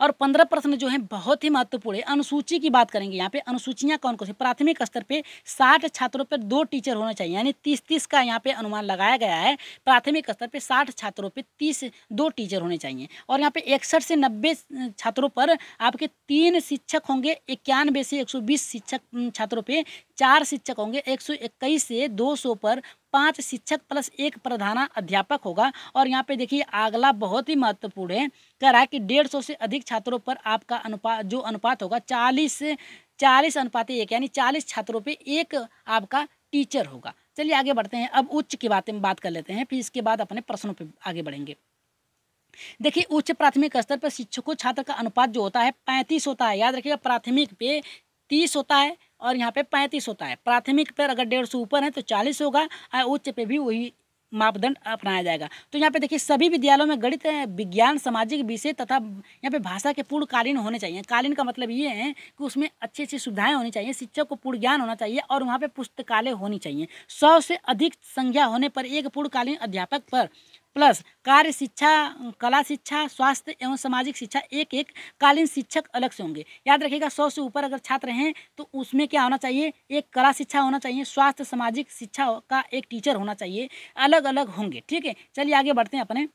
और पंद्रह प्रश्न जो है बहुत ही महत्वपूर्ण है अनुसूची की बात करेंगे यहाँ पे अनुसूचियाँ कौन कौन सी प्राथमिक स्तर पे साठ छात्रों पर दो टीचर होना चाहिए यानी तीस तीस का यहाँ पे अनुमान लगाया गया है प्राथमिक स्तर पे साठ छात्रों पे तीस दो टीचर होने चाहिए और यहाँ पे इकसठ से नब्बे छात्रों पर आपके तीन शिक्षक होंगे इक्यानवे से एक शिक्षक छात्रों पर चार शिक्षक होंगे एक सौ इक्कीस से दो सौ पर पांच शिक्षक प्लस एक प्रधाना अध्यापक होगा और यहाँ पे देखिए अगला बहुत ही महत्वपूर्ण है कह रहा है कि डेढ़ सौ से अधिक छात्रों पर आपका अनुपात जो अनुपात होगा चालीस चालीस अनुपात एक यानी चालीस छात्रों पे एक आपका टीचर होगा चलिए आगे बढ़ते हैं अब उच्च की बातें बात कर लेते हैं फिर इसके बाद अपने प्रश्नों पर आगे बढ़ेंगे देखिए उच्च प्राथमिक स्तर पर शिक्षकों छात्र का अनुपात जो होता है पैंतीस होता है याद रखिएगा प्राथमिक पे तीस होता है और यहाँ पे पैंतीस होता है प्राथमिक पर अगर डेढ़ सौ ऊपर है तो चालीस होगा और उच्च पे भी वही मापदंड अपनाया जाएगा तो यहाँ पे देखिए सभी विद्यालयों में गणित विज्ञान सामाजिक विषय तथा यहाँ पे भाषा के पूर्णकालीन होने चाहिए कालीन का मतलब ये है कि उसमें अच्छी अच्छी सुविधाएं होनी चाहिए शिक्षक को पूर्ण ज्ञान होना चाहिए और वहाँ पे पुस्तकालय होनी चाहिए सौ से अधिक संख्या होने पर एक पूर्णकालीन अध्यापक पर प्लस कार्य शिक्षा कला शिक्षा स्वास्थ्य एवं सामाजिक शिक्षा एक एक कालीन शिक्षक अलग से होंगे याद रखिएगा सौ से ऊपर अगर छात्र हैं तो उसमें क्या होना चाहिए एक कला शिक्षा होना चाहिए स्वास्थ्य सामाजिक शिक्षा का एक टीचर होना चाहिए अलग अलग होंगे ठीक है चलिए आगे बढ़ते हैं अपने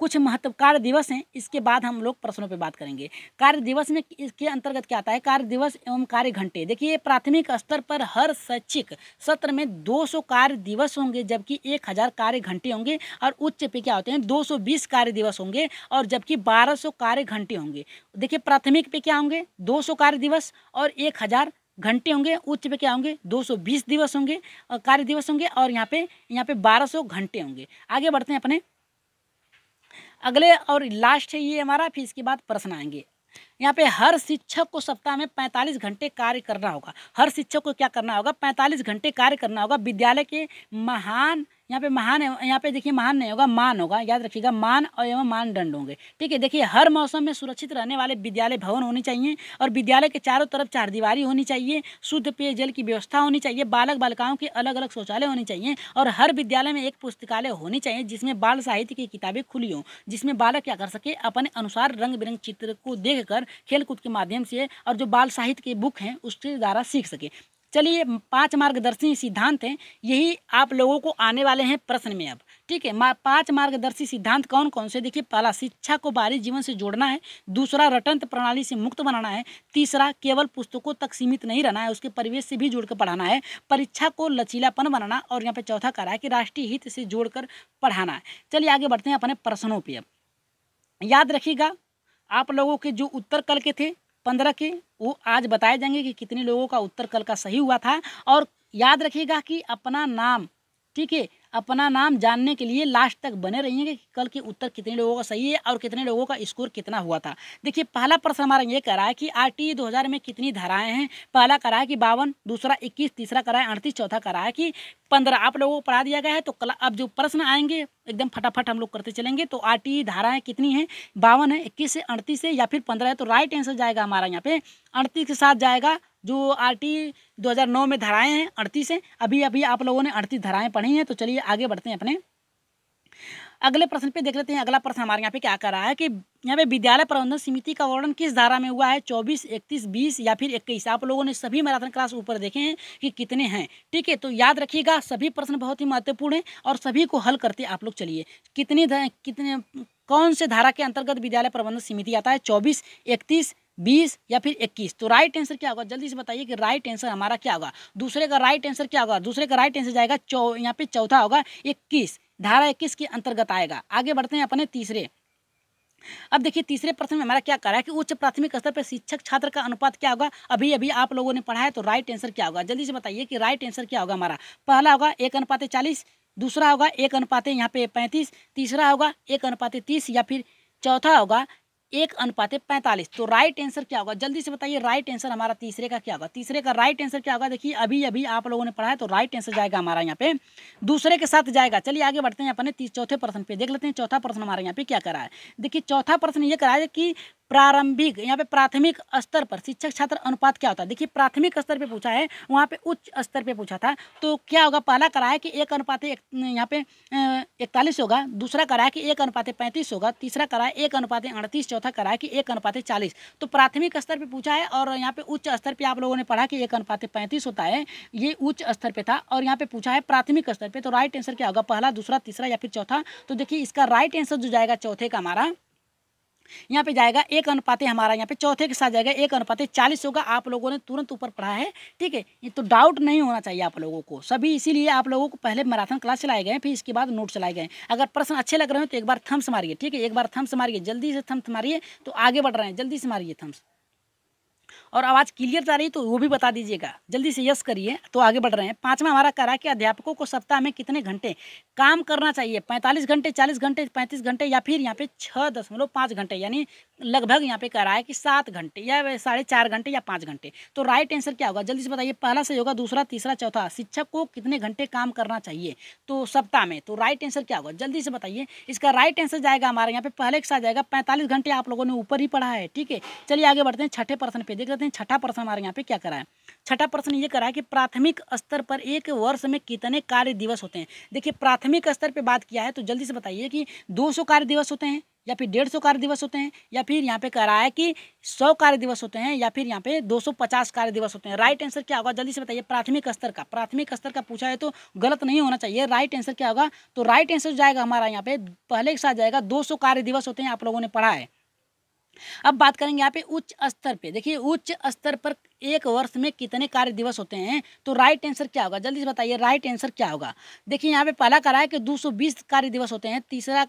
कुछ महत्व कार्य दिवस हैं इसके बाद हम लोग प्रश्नों पर बात करेंगे कार्य दिवस में इसके अंतर्गत क्या आता है कार्य दिवस एवं कार्य घंटे देखिए प्राथमिक स्तर पर हर शैक्षिक सत्र में 200 कार्य दिवस होंगे जबकि 1000 कार्य घंटे होंगे और उच्च पे क्या होते हैं 220 कार्य दिवस होंगे और जबकि 1200 कार्य घंटे होंगे देखिए प्राथमिक पे क्या होंगे दो कार्य दिवस और एक घंटे होंगे उच्च पे क्या होंगे 220 दिवस होंगे और कार्य दिवस होंगे और यहाँ पे यहाँ पे 1200 घंटे होंगे आगे बढ़ते हैं अपने अगले और लास्ट है ये हमारा फिर इसके बाद प्रश्न आएंगे यहाँ पे हर शिक्षक को सप्ताह में 45 घंटे कार्य करना होगा हर शिक्षक को क्या करना होगा 45 घंटे कार्य करना होगा विद्यालय के महान यहाँ पे महान यहाँ पे देखिए महान नहीं होगा मान होगा याद रखिएगा मान और एवं मानदंड होंगे ठीक है देखिए हर मौसम में सुरक्षित रहने वाले विद्यालय भवन होने चाहिए और विद्यालय के चारों तरफ चार दीवारी होनी चाहिए शुद्ध पेयजल की व्यवस्था होनी चाहिए बालक बालिकाओं के अलग अलग शौचालय होने चाहिए और हर विद्यालय में एक पुस्तकालय होनी चाहिए जिसमें बाल साहित्य की किताबें खुली हों जिसमें बालक क्या कर सके अपने अनुसार रंग बिरंग चित्र को देख कर खेलकूद के माध्यम से और जो बाल साहित्य के बुक हैं उसके द्वारा सीख सके चलिए पांच मार्गदर्शी सिद्धांत हैं यही आप लोगों को आने वाले हैं प्रश्न में अब ठीक है मा, पांच मार्गदर्शी सिद्धांत कौन कौन से देखिए पहला शिक्षा को बाहरी जीवन से जोड़ना है दूसरा रटंत प्रणाली से मुक्त बनाना है तीसरा केवल पुस्तकों तक सीमित नहीं रहना है उसके परिवेश से भी जुड़कर पढ़ाना है परीक्षा को लचीलापन बनाना और यहाँ पे चौथा करा है कि राष्ट्रीय हित से जोड़कर पढ़ाना है चलिए आगे बढ़ते हैं अपने प्रश्नों पर अब याद रखिएगा आप लोगों के जो उत्तर कल के थे पंद्रह के वो आज बताए जाएंगे कि कितने लोगों का उत्तर कल का सही हुआ था और याद रखिएगा कि अपना नाम ठीक है अपना नाम जानने के लिए लास्ट तक बने रहिए कि कल के उत्तर कितने लोगों का सही है और कितने लोगों का स्कोर कितना हुआ था देखिए पहला प्रश्न हमारा ये करा है कि आर टी दो हज़ार में कितनी धाराएं हैं पहला करा है कि बावन दूसरा इक्कीस तीसरा करा है अड़तीस चौथा करा है कि पंद्रह आप लोगों को पढ़ा दिया गया है तो कल अब जो प्रश्न आएंगे एकदम फटाफट हम लोग करते चलेंगे तो आर टी धाराएँ कितनी हैं बावन है इक्कीस है अड़तीस है या फिर पंद्रह है तो राइट आंसर जाएगा हमारा यहाँ पे अड़तीस के साथ जाएगा जो आर टी दो में धाराएँ हैं अड़तीस हैं अभी अभी आप लोगों ने अड़तीस धाराएँ पढ़ी हैं तो चलिए आगे बढ़ते हैं अपने अगले प्रश्न पे देख लेते हैं अगला प्रश्न हमारे यहाँ पे क्या कर रहा है कि यहाँ पे विद्यालय प्रबंधन समिति का वर्णन किस धारा में हुआ है चौबीस इकतीस बीस या फिर इक्कीस आप लोगों ने सभी मैराथन क्लास ऊपर देखे हैं कि कितने हैं ठीक है तो याद रखिएगा सभी प्रश्न बहुत ही महत्वपूर्ण हैं और सभी को हल करते आप लोग चलिए कितने कितने कौन से धारा के अंतर्गत विद्यालय प्रबंधन समिति आता है चौबीस इकतीस बीस या फिर इक्कीस तो राइट आंसर क्या होगा जल्दी से बताइए कि राइट आंसर हमारा क्या होगा दूसरे का राइट आंसर क्या होगा दूसरे का राइट आंसर जाएगा चौ यहाँ पे चौथा होगा इक्कीस धारा इक्कीस के अंतर्गत आएगा आगे बढ़ते हैं अपने तीसरे अब देखिए तीसरे प्रश्न में हमारा क्या कर रहा है कि उच्च प्राथमिक स्तर पर शिक्षक छात्र का अनुपात क्या होगा अभी अभी आप लोगों ने पढ़ा है तो राइट आंसर क्या होगा जल्दी से बताइए कि राइट आंसर क्या होगा हमारा पहला होगा एक अनुपात चालीस दूसरा होगा एक अनुपात यहाँ पे पैंतीस तीसरा होगा एक अनुपात तीस या फिर चौथा होगा एक अनुपात पैंतालीस तो राइट आंसर क्या होगा जल्दी से बताइए राइट आंसर हमारा तीसरे का क्या होगा तीसरे का राइट आंसर क्या होगा देखिए अभी अभी आप लोगों ने पढ़ा है तो राइट आंसर जाएगा हमारा यहाँ पे दूसरे के साथ जाएगा चलिए आगे बढ़ते हैं अपने चौथे प्रश्न पे देख लेते हैं चौथा प्रश्न हमारे यहाँ पे क्या करा है देखिए चौथा प्रश्न ये करा है कि प्रारंभिक यहाँ पे प्राथमिक स्तर पर शिक्षक छात्र अनुपात क्या होता है देखिए प्राथमिक स्तर पे पूछा है वहाँ पे उच्च स्तर पे पूछा था तो क्या होगा पहला कराया कि एक अनुपात एक यहाँ पे इकतालीस होगा दूसरा कराया कि एक अनुपात पैंतीस होगा तीसरा कराया एक अनुपात अड़तीस चौथा कराया कि एक अनुपात चालीस तो प्राथमिक स्तर पर पूछा है और यहाँ पे उच्च स्तर पर आप लोगों ने पढ़ा कि एक अनुपात पैंतीस होता है ये उच्च स्तर पर था और यहाँ पे पूछा है प्राथमिक स्तर पर तो राइट आंसर क्या होगा पहला दूसरा तीसरा या फिर चौथा तो देखिए इसका राइट आंसर जो जाएगा चौथे का हमारा यहाँ पे जाएगा एक अनुपाते हमारा यहाँ पे चौथे के साथ जाएगा एक अनुपात चालीस होगा आप लोगों ने तुरंत ऊपर पढ़ा है ठीक है ये तो डाउट नहीं होना चाहिए आप लोगों को सभी इसीलिए आप लोगों को पहले मैराथन क्लास चलाए गए फिर इसके बाद नोट चलाए गए अगर प्रश्न अच्छे लग रहे हो तो एक बार थम्स मारिए ठीक है एक बार थम्स मारिए जल्दी से थम्स मारिए तो आगे बढ़ रहे हैं जल्दी से मारिए थम्स और आवाज़ क्लियर जा रही है तो वो भी बता दीजिएगा जल्दी से यस करिए तो आगे बढ़ रहे हैं पांचवा हमारा करा कि अध्यापकों को सप्ताह में कितने घंटे काम करना चाहिए पैंतालीस घंटे चालीस घंटे पैंतीस घंटे या फिर यहाँ पे छः दशमलव पाँच घंटे यानी लगभग यहाँ पे कह रहा है कि सात घंटे या साढ़े चार घंटे या पाँच घंटे तो राइट आंसर क्या होगा जल्दी से बताइए पहला सही होगा दूसरा तीसरा चौथा शिक्षक को कितने घंटे काम करना चाहिए तो सप्ताह में तो राइट आंसर क्या होगा जल्दी से बताइए इसका राइट आंसर जाएगा हमारे यहाँ पे पहले के साथ जाएगा पैंतालीस घंटे आप लोगों ने ऊपर ही पढ़ा है ठीक है चलिए आगे बढ़ते हैं छठे प्रश्न पे देख लेते हैं छठा प्रश्न हमारे यहाँ पे क्या करा है छठा प्रश्न ये करा है कि प्राथमिक स्तर पर एक वर्ष में कितने कार्य दिवस होते हैं देखिए प्राथमिक प्राथमिक स्तर पर बात किया है तो जल्दी से बताइए कि दो कार्य दिवस होते हैं या फिर डेढ़ सौ कार्य दिवस होते हैं या फिर यहाँ पे कह रहा है कि सौ कार्य दिवस होते हैं या फिर यहाँ पे दो सौ पचास कार्य दिवस होते हैं राइट आंसर क्या होगा जल्दी से बताइए प्राथमिक स्तर का प्राथमिक स्तर का पूछा है तो गलत नहीं होना चाहिए राइट आंसर क्या होगा तो राइट आंसर जाएगा हमारा यहाँ पे पहले के साथ जाएगा दो सौ कार्य दिवस होते हैं आप लोगों ने पढ़ा है अब बात करेंगे यहाँ पे उच्च स्तर पे देखिए उच्च स्तर पर एक वर्ष में कितने कार्य दिवस होते हैं तो राइट आंसर क्या होगा जल्दी से बताइए राइट आंसर क्या होगा देखिए यहाँ पे पहला कराए कि 220 कार्य दिवस होते हैं तीसरा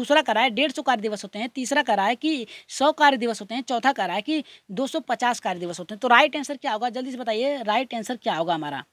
दूसरा कराए डेढ़ सौ कार्य दिवस होते हैं तीसरा कराए कि सौ कार्य दिवस होते हैं चौथा कराए कि दो कार्य दिवस होते हैं तो राइट आंसर क्या होगा जल्दी से बताइए राइट आंसर क्या होगा हमारा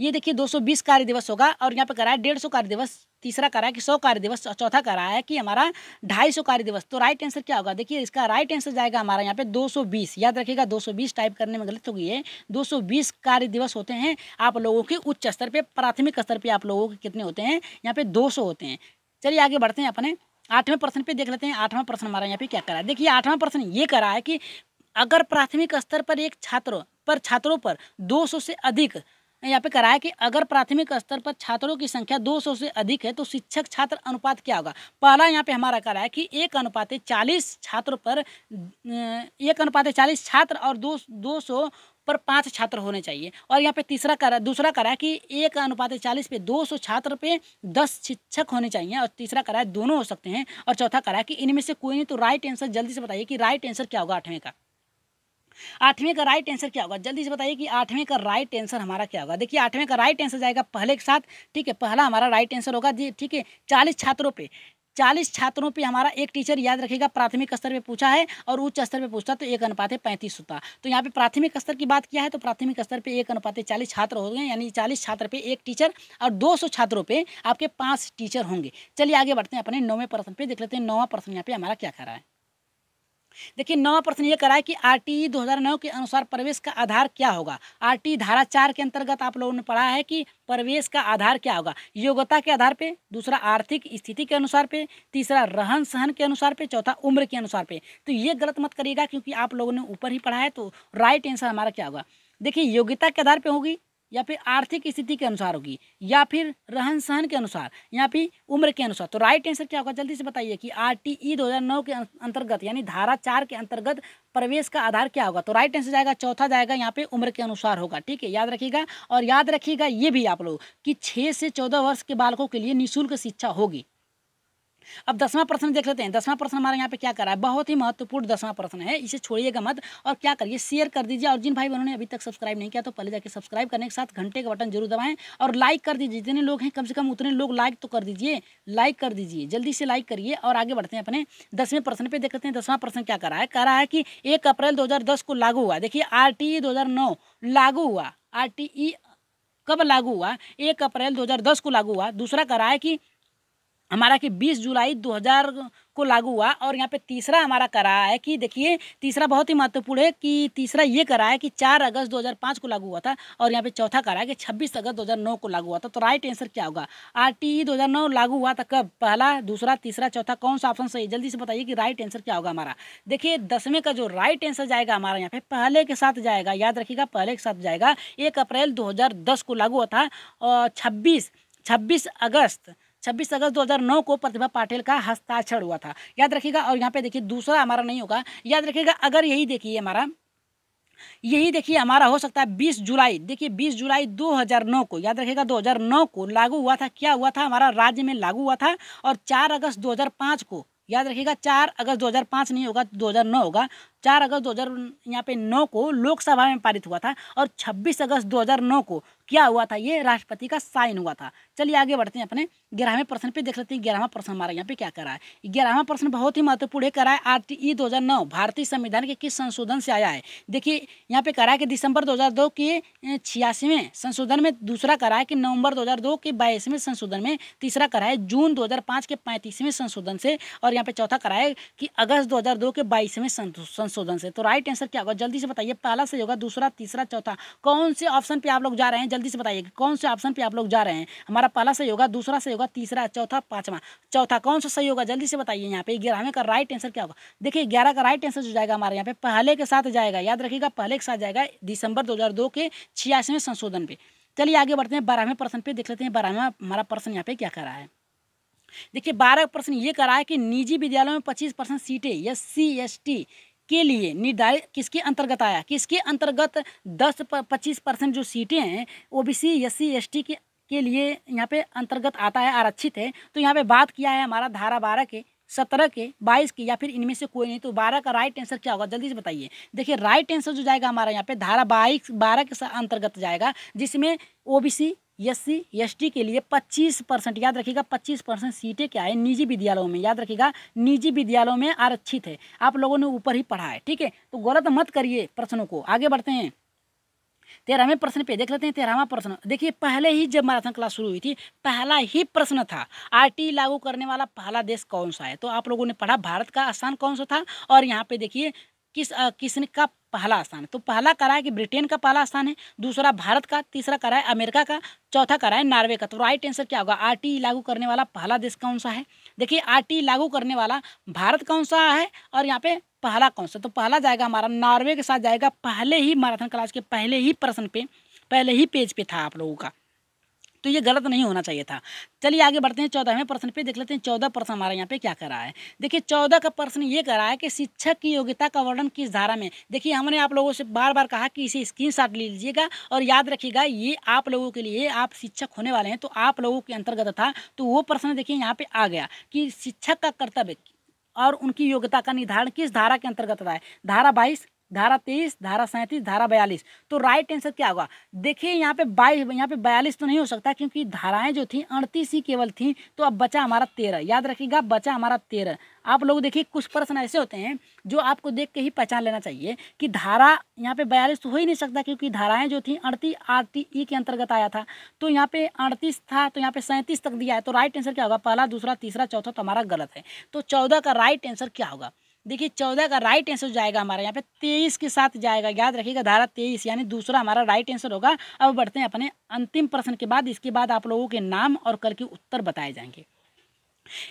ये देखिए 220 कार्य दिवस होगा और यहाँ पे करा है डेढ़ सौ कार्य दिवस तीसरा करा है कि सौ कार्य दिवस चौथा करा है कि हमारा ढाई सौ कार्य दिवस तो राइट आंसर क्या होगा देखिए इसका राइट आंसर जाएगा हमारा यहाँ पे 220 याद रखिएगा 220 टाइप करने में गलत गई है 220 कार्य दिवस होते हैं आप लोगों के उच्च स्तर पर प्राथमिक स्तर पे आप लोगों के कितने होते हैं यहाँ पे सौ होते हैं चलिए आगे बढ़ते हैं अपने आठवें प्रश्न पे देख लेते हैं आठवां प्रश्न हमारा यहाँ पे क्या करा है देखिए आठवां प्रश्न ये करा है कि अगर प्राथमिक स्तर पर एक छात्र पर छात्रों पर 200 से अधिक यहाँ पे कराया कि अगर प्राथमिक स्तर पर छात्रों की संख्या 200 से अधिक है तो शिक्षक छात्र अनुपात क्या होगा पहला यहाँ पे हमारा कराया कि एक अनुपात चालीस छात्र पर एक अनुपात चालीस छात्र और दो दो सौ पर पाँच छात्र होने चाहिए और यहाँ पे तीसरा करा दूसरा कराया कि एक अनुपात चालीस पे दो सौ छात्र पे दस शिक्षक होने चाहिए और तीसरा करा दोनों हो सकते हैं और चौथा करा कि इनमें से कोई नहीं तो राइट आंसर जल्दी से बताइए कि राइट आंसर क्या होगा आठवें का आठवें का राइट आंसर क्या होगा जल्दी से बताइए कि आठवें का राइट आंसर हमारा क्या होगा देखिए आठवें का राइट आंसर जाएगा पहले के साथ ठीक है पहला हमारा राइट आंसर होगा ठीक है चालीस छात्रों पर चालीस छात्रों पे हमारा एक टीचर याद रखेगा प्राथमिक स्तर पे पूछा है और उच्च स्तर पे पूछता तो एक अनुपात है पैंतीस होता तो यहाँ पे प्राथमिक स्तर की बात किया है तो प्राथमिक स्तर पे एक अनुपात चालीस छात्र हो गए यानी चालीस छात्र पे एक टीचर और दो सौ छात्रों पे आपके पांच टीचर होंगे चलिए आगे बढ़ते हैं अपने नौवें प्रश्न पे देख लेते हैं नौवा प्रश्न यहाँ पे हमारा क्या कह रहा है देखिए नवा प्रश्न ये करा है कि आर टी के अनुसार प्रवेश का आधार क्या होगा आर धारा चार के अंतर्गत आप लोगों ने पढ़ा है कि प्रवेश का आधार क्या होगा योग्यता के आधार पे दूसरा आर्थिक स्थिति के अनुसार पे तीसरा रहन सहन के अनुसार पे चौथा उम्र के अनुसार पे तो ये गलत मत करिएगा क्योंकि आप लोगों ने ऊपर ही पढ़ा है तो राइट आंसर हमारा क्या होगा देखिए योग्यता के आधार पे होगी या फिर आर्थिक स्थिति के अनुसार होगी या फिर रहन सहन के अनुसार या फिर उम्र के अनुसार तो राइट आंसर क्या होगा जल्दी से बताइए कि आर टी ई दो के अं-, अंतर्गत यानी धारा चार के अंतर्गत प्रवेश का आधार क्या होगा तो राइट आंसर जाएगा चौथा जाएगा यहाँ पे उम्र के अनुसार होगा ठीक है याद रखिएगा और याद रखिएगा ये भी आप लोग कि छः से चौदह वर्ष के बालकों के लिए निःशुल्क शिक्षा होगी अब दसवां प्रश्न देख लेते हैं दसवां प्रश्न हमारे यहाँ पे क्या करा है बहुत ही महत्वपूर्ण दसवां प्रश्न है इसे छोड़िएगा मत और क्या करिए शेयर कर दीजिए और जिन भाई बहनों ने अभी तक सब्सक्राइब नहीं किया तो पहले जाके सब्सक्राइब करने के साथ घंटे का बटन जरूर दबाएं और लाइक कर दीजिए जितने लोग हैं कम से कम उतने लोग लाइक तो कर दीजिए लाइक कर दीजिए जल्दी से लाइक करिए और आगे बढ़ते हैं अपने दसवें प्रश्न पर देख लेते हैं दसवां प्रश्न क्या करा है करा है कि एक अप्रैल दो को लागू हुआ देखिए आर e टी लागू हुआ आर e कब लागू हुआ एक अप्रैल 2010 को लागू हुआ दूसरा करा है कि हमारा कि 20 जुलाई 2000 को लागू हुआ और यहाँ पे तीसरा हमारा करा है कि देखिए तीसरा बहुत ही महत्वपूर्ण है कि तीसरा ये करा है कि 4 अगस्त 2005 को लागू हुआ था और यहाँ पे चौथा करा है कि 26 अगस्त 2009 को लागू हुआ था तो राइट आंसर क्या होगा आर टी 2009 लागू हुआ था कब पहला दूसरा तीसरा चौथा कौन सा ऑप्शन सही जल्दी से बताइए कि राइट आंसर क्या होगा हमारा देखिए दसवें का जो राइट आंसर जाएगा हमारा यहाँ पे पहले के साथ जाएगा याद रखिएगा पहले के साथ जाएगा एक अप्रैल दो को लागू हुआ था और छब्बीस छब्बीस अगस्त 26 अगस्त 2009 को प्रतिभा पाटिल का हस्ताक्षर हुआ था याद रखिएगा और यहाँ पे देखिए दूसरा हमारा नहीं होगा याद रखिएगा अगर यही देखिए हमारा यही देखिए हमारा हो सकता है 20 जुलाई देखिए 20 जुलाई 2009 को याद रखिएगा 2009 को लागू हुआ था क्या हुआ था हमारा राज्य में लागू हुआ था और चार अगस्त 2005 को याद रखिएगा चार अगस्त 2005 नहीं होगा 2009 होगा चार अगस्त हजार यहाँ पे 9 को लोकसभा में पारित हुआ था और 26 अगस्त 2009 को क्या हुआ था ये राष्ट्रपति का साइन हुआ था चलिए आगे बढ़ते हैं अपने ग्यारहवें प्रश्न पे देख लेते हैं ग्यारहवा प्रश्न हमारा यहाँ पे क्या करा है ग्यारहवा प्रश्न बहुत ही महत्वपूर्ण है करा है आर टी ई दो भारतीय संविधान के किस संशोधन से आया है देखिए यहाँ पे करा है कि दिसंबर दो के छियासीवें संशोधन में दूसरा करा है कि नवंबर दो के बाईसवें संशोधन में तीसरा करा है जून दो के पैंतीसवें संशोधन से और यहाँ पे चौथा करा है कि अगस्त दो के बाईसवें संशोधन से तो राइट आंसर क्या होगा जल्दी से बताइए पहला से होगा दूसरा तीसरा चौथा कौन से ऑप्शन पे आप लोग जा रहे हैं जल्दी से बताइए कौन से ऑप्शन पे आप लोग जा रहे हैं हमारा होगा पहला सही होगा दूसरा सही होगा तीसरा चौथा पांचवा चौथा कौन सा सही होगा जल्दी से बताइए यहाँ पे ग्यारहवें का राइट आंसर क्या होगा देखिए ग्यारह का राइट आंसर जो जाएगा हमारे यहाँ पे पहले के साथ जाएगा याद रखिएगा पहले के साथ जाएगा दिसंबर दो के छियासीवें संशोधन पे चलिए आगे बढ़ते हैं बारहवें प्रश्न पे देख लेते हैं बारहवें हमारा प्रश्न यहाँ पे क्या कर रहा है देखिए बारह प्रश्न ये कर रहा है कि निजी विद्यालयों में पच्चीस परसेंट सीटें एस सी एस टी के लिए निर्धारित किसके अंतर्गत आया किसके अंतर्गत दस पच्चीस परसेंट जो सीटें हैं OBC B C S C S T के के लिए यहाँ पे अंतर्गत आता है आरक्षित है तो यहाँ पे बात किया है हमारा धारा बारह के सत्रह के बाईस के या फिर इनमें से कोई नहीं तो बारह का राइट आंसर क्या होगा जल्दी से बताइए देखिए राइट आंसर जो जाएगा हमारा यहाँ पे धारा बाईस बारह के अंतर्गत जाएगा जिसमें OBC S C S T के लिए 25 परसेंट याद रखिएगा 25 परसेंट सीटें क्या है निजी विद्यालयों में याद रखिएगा निजी विद्यालयों में आरक्षित है आप लोगों ने ऊपर ही पढ़ा है ठीक है तो गलत मत करिए प्रश्नों को आगे बढ़ते हैं तेरहवें प्रश्न पे देख लेते हैं तेरहवा प्रश्न देखिए पहले ही जब मैराथन क्लास शुरू हुई थी पहला ही प्रश्न था आर लागू करने वाला पहला देश कौन सा है तो आप लोगों ने पढ़ा भारत का स्थान कौन सा था और यहाँ पे देखिए किस किसने का पहला स्थान तो पहला करा है कि ब्रिटेन का पहला स्थान है दूसरा भारत का तीसरा करा है अमेरिका का चौथा करा है नॉर्वे का तो राइट आंसर क्या होगा आरटी लागू करने वाला पहला देश कौन सा है देखिए आरटी लागू करने वाला भारत कौन सा है और यहाँ पे पहला कौन सा तो पहला जाएगा हमारा नॉर्वे के साथ जाएगा पहले ही मैराथन क्लास के पहले ही प्रश्न पे पहले ही पेज पे था आप लोगों का तो ये गलत नहीं होना चाहिए था चलिए आगे बढ़ते हैं चौदहवें प्रश्न पे देख लेते हैं चौदह प्रश्न हमारे यहाँ पे क्या कर रहा है देखिए चौदह का प्रश्न ये कर रहा है कि शिक्षक की योग्यता का वर्णन किस धारा में देखिए हमने आप लोगों से बार बार कहा कि इसे स्क्रीन शॉट ले लीजिएगा और याद रखिएगा ये आप लोगों के लिए आप शिक्षक होने वाले हैं तो आप लोगों के अंतर्गत था तो वो प्रश्न देखिए यहाँ पे आ गया कि शिक्षक का कर्तव्य और उनकी योग्यता का निर्धारण किस धारा के अंतर्गत रहा है धारा बाईस धारा तेईस धारा सैंतीस धारा बयालीस तो राइट आंसर क्या होगा देखिए यहाँ पे बाईस यहाँ पे बयालीस तो नहीं हो सकता क्योंकि धाराएं जो थी अड़तीस ही केवल थी तो अब बचा हमारा तेरह याद रखिएगा बचा हमारा तेरह आप लोग देखिए कुछ प्रश्न ऐसे होते हैं जो आपको देख के ही पहचान लेना चाहिए कि धारा यहाँ पे बयालीस तो हो ही नहीं सकता क्योंकि धाराएं जो थी अड़तीस आर टी ई के अंतर्गत आया था तो यहाँ पे अड़तीस था तो यहाँ पे सैंतीस तक दिया है तो राइट आंसर क्या होगा पहला दूसरा तीसरा चौथा तो हमारा गलत है तो चौदह का राइट आंसर क्या होगा देखिए चौदह का राइट आंसर जाएगा हमारा यहाँ पे तेईस के साथ जाएगा याद रखिएगा धारा तेईस यानी दूसरा हमारा राइट आंसर होगा अब बढ़ते हैं अपने अंतिम प्रश्न के बाद इसके बाद आप लोगों के नाम और कल के उत्तर बताए जाएंगे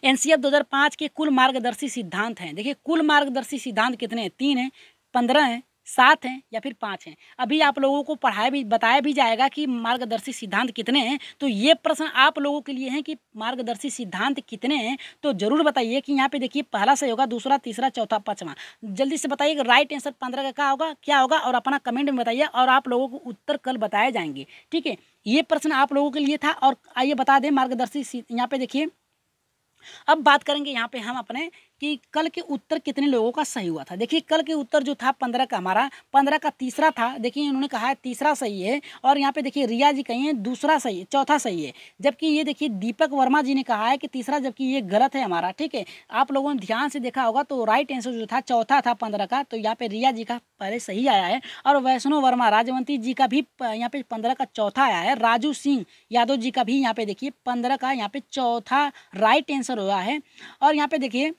एनसीएफ 2005 के कुल मार्गदर्शी सिद्धांत हैं देखिए कुल मार्गदर्शी सिद्धांत कितने हैं तीन हैं पंद्रह हैं सात हैं या फिर पाँच हैं अभी आप लोगों को पढ़ाया भी बताया भी जाएगा कि मार्गदर्शी सिद्धांत कितने हैं तो ये प्रश्न आप लोगों के लिए हैं कि मार्गदर्शी सिद्धांत कितने हैं तो जरूर बताइए कि यहाँ पे देखिए पहला सही होगा दूसरा तीसरा चौथा पाँचवा जल्दी से बताइए राइट आंसर पंद्रह का क्या होगा क्या होगा और अपना कमेंट में बताइए और आप लोगों को उत्तर कल बताए जाएंगे ठीक है ये प्रश्न आप लोगों के लिए था और आइए बता दें मार्गदर्शी यहाँ पे देखिए अब बात करेंगे यहाँ पे हम अपने कि कल के उत्तर कितने लोगों का सही हुआ था देखिए कल के उत्तर जो था पंद्रह का हमारा पंद्रह का तीसरा था देखिए इन्होंने कहा है तीसरा सही है और यहाँ पे देखिए रिया जी कही है दूसरा सही है चौथा सही है जबकि ये देखिए दीपक वर्मा जी ने कहा है कि तीसरा जबकि ये गलत है हमारा ठीक है आप लोगों ने ध्यान से देखा होगा तो राइट आंसर जो था चौथा था पंद्रह का तो यहाँ पे रिया जी का पहले सही आया है और वैष्णो वर्मा राजवंती जी का भी यहाँ पे पंद्रह का चौथा आया है राजू सिंह यादव जी का भी यहाँ पे देखिए पंद्रह का यहाँ पे चौथा राइट आंसर हुआ है और यहाँ पे देखिए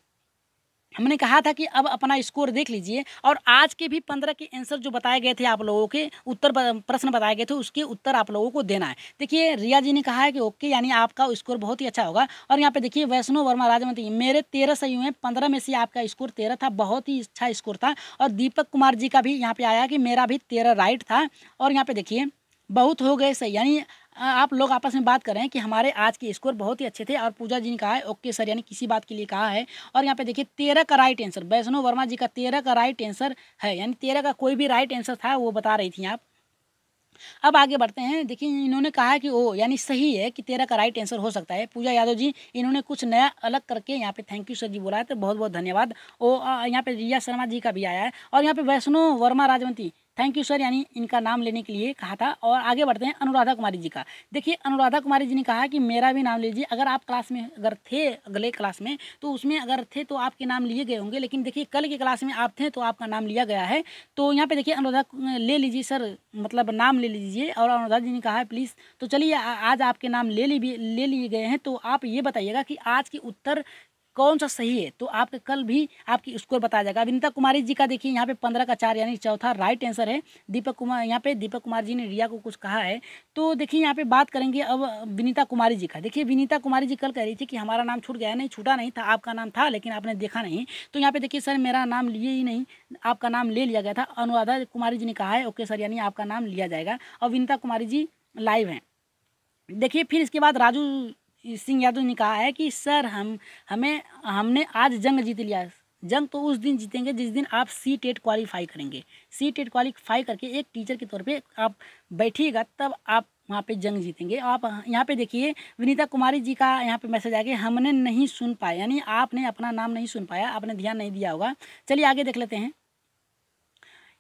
हमने कहा था कि अब अपना स्कोर देख लीजिए और आज के भी पंद्रह के आंसर जो बताए गए थे आप लोगों के उत्तर प्रश्न बताए गए थे उसके उत्तर आप लोगों को देना है देखिए रिया जी ने कहा है कि ओके यानी आपका स्कोर बहुत ही अच्छा होगा और यहाँ पे देखिए वैष्णव वर्मा राजमंत्री मेरे तेरह सही हुए पंद्रह में से आपका स्कोर तेरह था बहुत ही अच्छा स्कोर था और दीपक कुमार जी का भी यहाँ पे आया कि मेरा भी तेरह राइट था और यहाँ पे देखिए बहुत हो गए सही यानी आप लोग आपस में बात कर रहे हैं कि हमारे आज के स्कोर बहुत ही अच्छे थे और पूजा जी ने कहा है ओके सर यानी किसी बात के लिए कहा है और यहाँ पे देखिए तेरह का राइट आंसर वैष्णव वर्मा जी का तेरह का राइट आंसर है यानी तेरह का कोई भी राइट आंसर था वो बता रही थी आप अब आगे बढ़ते हैं देखिए इन्होंने कहा है कि ओ यानी सही है कि तेरह का राइट आंसर हो सकता है पूजा यादव जी इन्होंने कुछ नया अलग करके यहाँ पे थैंक यू सर जी बोला है तो बहुत बहुत धन्यवाद ओ यहाँ पे रिया शर्मा जी का भी आया है और यहाँ पे Vaishno Verma Rajwanti thank you sir यानी इनका नाम लेने के लिए कहा था और आगे बढ़ते हैं अनुराधा कुमारी जी का देखिए अनुराधा कुमारी जी ने कहा कि मेरा भी नाम लीजिए अगर आप क्लास में अगर थे अगले क्लास में तो उसमें अगर थे तो आपके नाम लिए गए होंगे लेकिन देखिए कल की क्लास में आप थे तो आपका नाम लिया गया है तो यहाँ पर देखिए अनुराधा ले लीजिए सर मतलब नाम ले लीजिए और अनुराधा जी ने कहा है प्लीज़ तो चलिए आज आपके नाम ले ले लिए गए हैं तो आप ये बताइएगा कि आज के उत्तर कौन सा सही है तो आपके कल भी आपकी स्कोर बताया जाएगा विनीता कुमारी जी का देखिए यहाँ पे पंद्रह का चार यानी चौथा राइट आंसर है दीपक कुमार यहाँ पे दीपक कुमार जी ने रिया को कुछ कहा है तो देखिए यहाँ पे बात करेंगे अब विनीता कुमारी जी का देखिए विनीता कुमारी जी कल कह रही थी कि हमारा नाम छूट गया नहीं छूटा नहीं था आपका नाम था लेकिन आपने देखा नहीं तो यहाँ पे देखिए सर मेरा नाम लिए ही नहीं आपका नाम ले लिया गया था अनुराधा कुमारी जी ने कहा है ओके सर यानी आपका नाम लिया जाएगा और विनीता कुमारी जी लाइव हैं देखिए फिर इसके बाद राजू सिंह यादव ने कहा है कि सर हम हमें हमने आज जंग जीत लिया जंग तो उस दिन जीतेंगे जिस दिन आप सी टेट क्वालिफाई करेंगे सी टेट क्वालिफाई करके एक टीचर के तौर पे आप बैठिएगा तब आप वहाँ पे जंग जीतेंगे आप यहाँ पे देखिए विनीता कुमारी जी का यहाँ पे मैसेज आ गया हमने नहीं सुन पाया यानी आपने अपना नाम नहीं सुन पाया आपने ध्यान नहीं दिया होगा चलिए आगे देख लेते हैं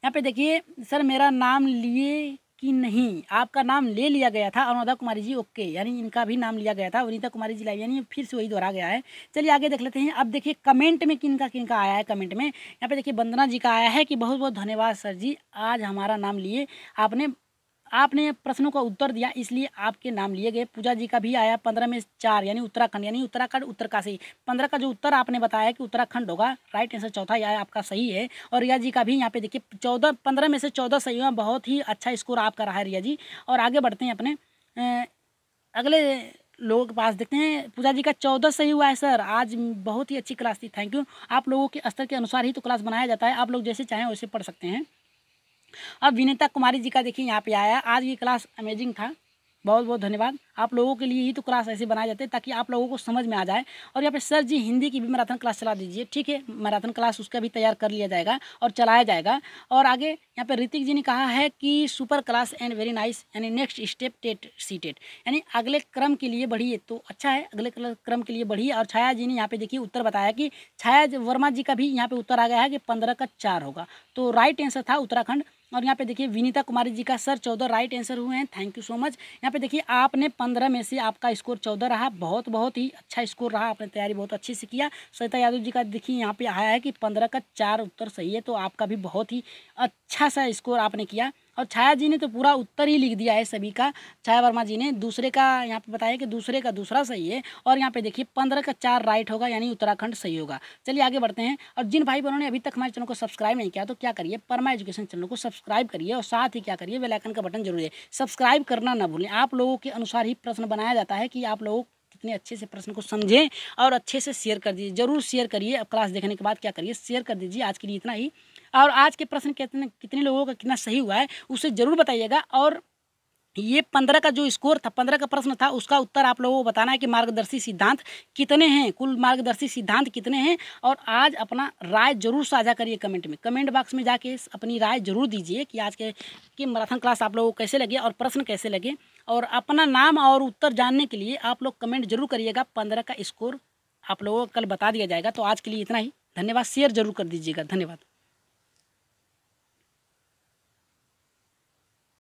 यहाँ पे देखिए सर मेरा नाम लिए कि नहीं आपका नाम ले लिया गया था अनुराधा कुमारी जी ओके यानी इनका भी नाम लिया गया था वनीता कुमारी जी लाइव यानी फिर से वही दोहरा गया है चलिए आगे देख लेते हैं अब देखिए कमेंट में किन का किन का आया है कमेंट में यहाँ पे देखिए वंदना जी का आया है कि बहुत बहुत धन्यवाद सर जी आज हमारा नाम लिए आपने आपने प्रश्नों का उत्तर दिया इसलिए आपके नाम लिए गए पूजा जी का भी आया पंद्रह में चार यानी उत्तराखंड यानी उत्तराखंड उत्तरकाशी पंद्रह का जो उत्तर आपने बताया कि उत्तराखंड होगा राइट आंसर चौथा यह आपका सही है और रिया जी का भी यहाँ पे देखिए चौदह पंद्रह में से चौदह सही हुआ बहुत ही अच्छा स्कोर आपका रहा है रिया जी और आगे बढ़ते हैं अपने अगले लोगों के पास देखते हैं पूजा जी का चौदह सही हुआ है सर आज बहुत ही अच्छी क्लास थी थैंक यू आप लोगों के स्तर के अनुसार ही तो क्लास बनाया जाता है आप लोग जैसे चाहें वैसे पढ़ सकते हैं अब विनीता कुमारी जी का देखिए यहाँ पे आया आज ये क्लास अमेजिंग था बहुत बहुत धन्यवाद आप लोगों के लिए ही तो क्लास ऐसे बनाए जाते हैं ताकि आप लोगों को समझ में आ जाए और यहाँ पे सर जी हिंदी की भी मैराथन क्लास चला दीजिए ठीक है मैराथन क्लास उसका भी तैयार कर लिया जाएगा और चलाया जाएगा और आगे यहाँ पे ऋतिक जी ने कहा है कि super class and very nice यानी next step TET C TET यानी अगले क्रम के लिए बढ़िए तो अच्छा है अगले क्रम के लिए बढ़िए और छाया जी ने यहाँ पे देखिए उत्तर बताया कि छाया वर्मा जी का भी यहाँ पे उत्तर आ गया है कि पंद्रह का चार होगा तो राइट आंसर था उत्तराखंड और यहाँ पे देखिए विनीता कुमारी जी का सर चौदह राइट आंसर हुए हैं थैंक यू सो मच यहाँ पे देखिए आपने पंद्रह में से आपका स्कोर चौदह रहा बहुत बहुत ही अच्छा स्कोर रहा आपने तैयारी बहुत अच्छे से किया सविता यादव जी का देखिए यहाँ पे आया है कि पंद्रह का चार उत्तर सही है तो आपका भी बहुत ही अच्छा सा स्कोर आपने किया और छाया जी ने तो पूरा उत्तर ही लिख दिया है सभी का छाया वर्मा जी ने दूसरे का यहाँ पे बताया कि दूसरे का दूसरा सही है और यहाँ पे देखिए पंद्रह का चार राइट होगा यानी उत्तराखंड सही होगा चलिए आगे बढ़ते हैं और जिन भाई बहनों ने अभी तक हमारे चैनल को सब्सक्राइब नहीं किया तो क्या करिए परमा एजुकेशन चैनल को सब्सक्राइब करिए और साथ ही क्या करिए वेलाइकन का बटन जरूर है सब्सक्राइब करना ना भूलें आप लोगों के अनुसार ही प्रश्न बनाया जाता है कि आप लोगों कितने अच्छे से प्रश्न को समझें और अच्छे से शेयर कर दीजिए जरूर शेयर करिए क्लास देखने के बाद क्या करिए शेयर कर दीजिए आज के लिए इतना ही और आज के प्रश्न कितने कितने लोगों का कितना सही हुआ है उसे ज़रूर बताइएगा और ये पंद्रह का जो स्कोर था पंद्रह का प्रश्न था उसका उत्तर आप लोगों को बताना है कि मार्गदर्शी सिद्धांत कितने हैं कुल मार्गदर्शी सिद्धांत कितने हैं और आज अपना राय जरूर साझा करिए कमेंट में कमेंट बॉक्स में जाके अपनी राय जरूर दीजिए कि आज के कि मैराथन क्लास आप लोगों को कैसे लगे और प्रश्न कैसे लगे और अपना नाम और उत्तर जानने के लिए आप लोग कमेंट जरूर करिएगा पंद्रह का स्कोर आप लोगों को कल बता दिया जाएगा तो आज के लिए इतना ही धन्यवाद शेयर जरूर कर दीजिएगा धन्यवाद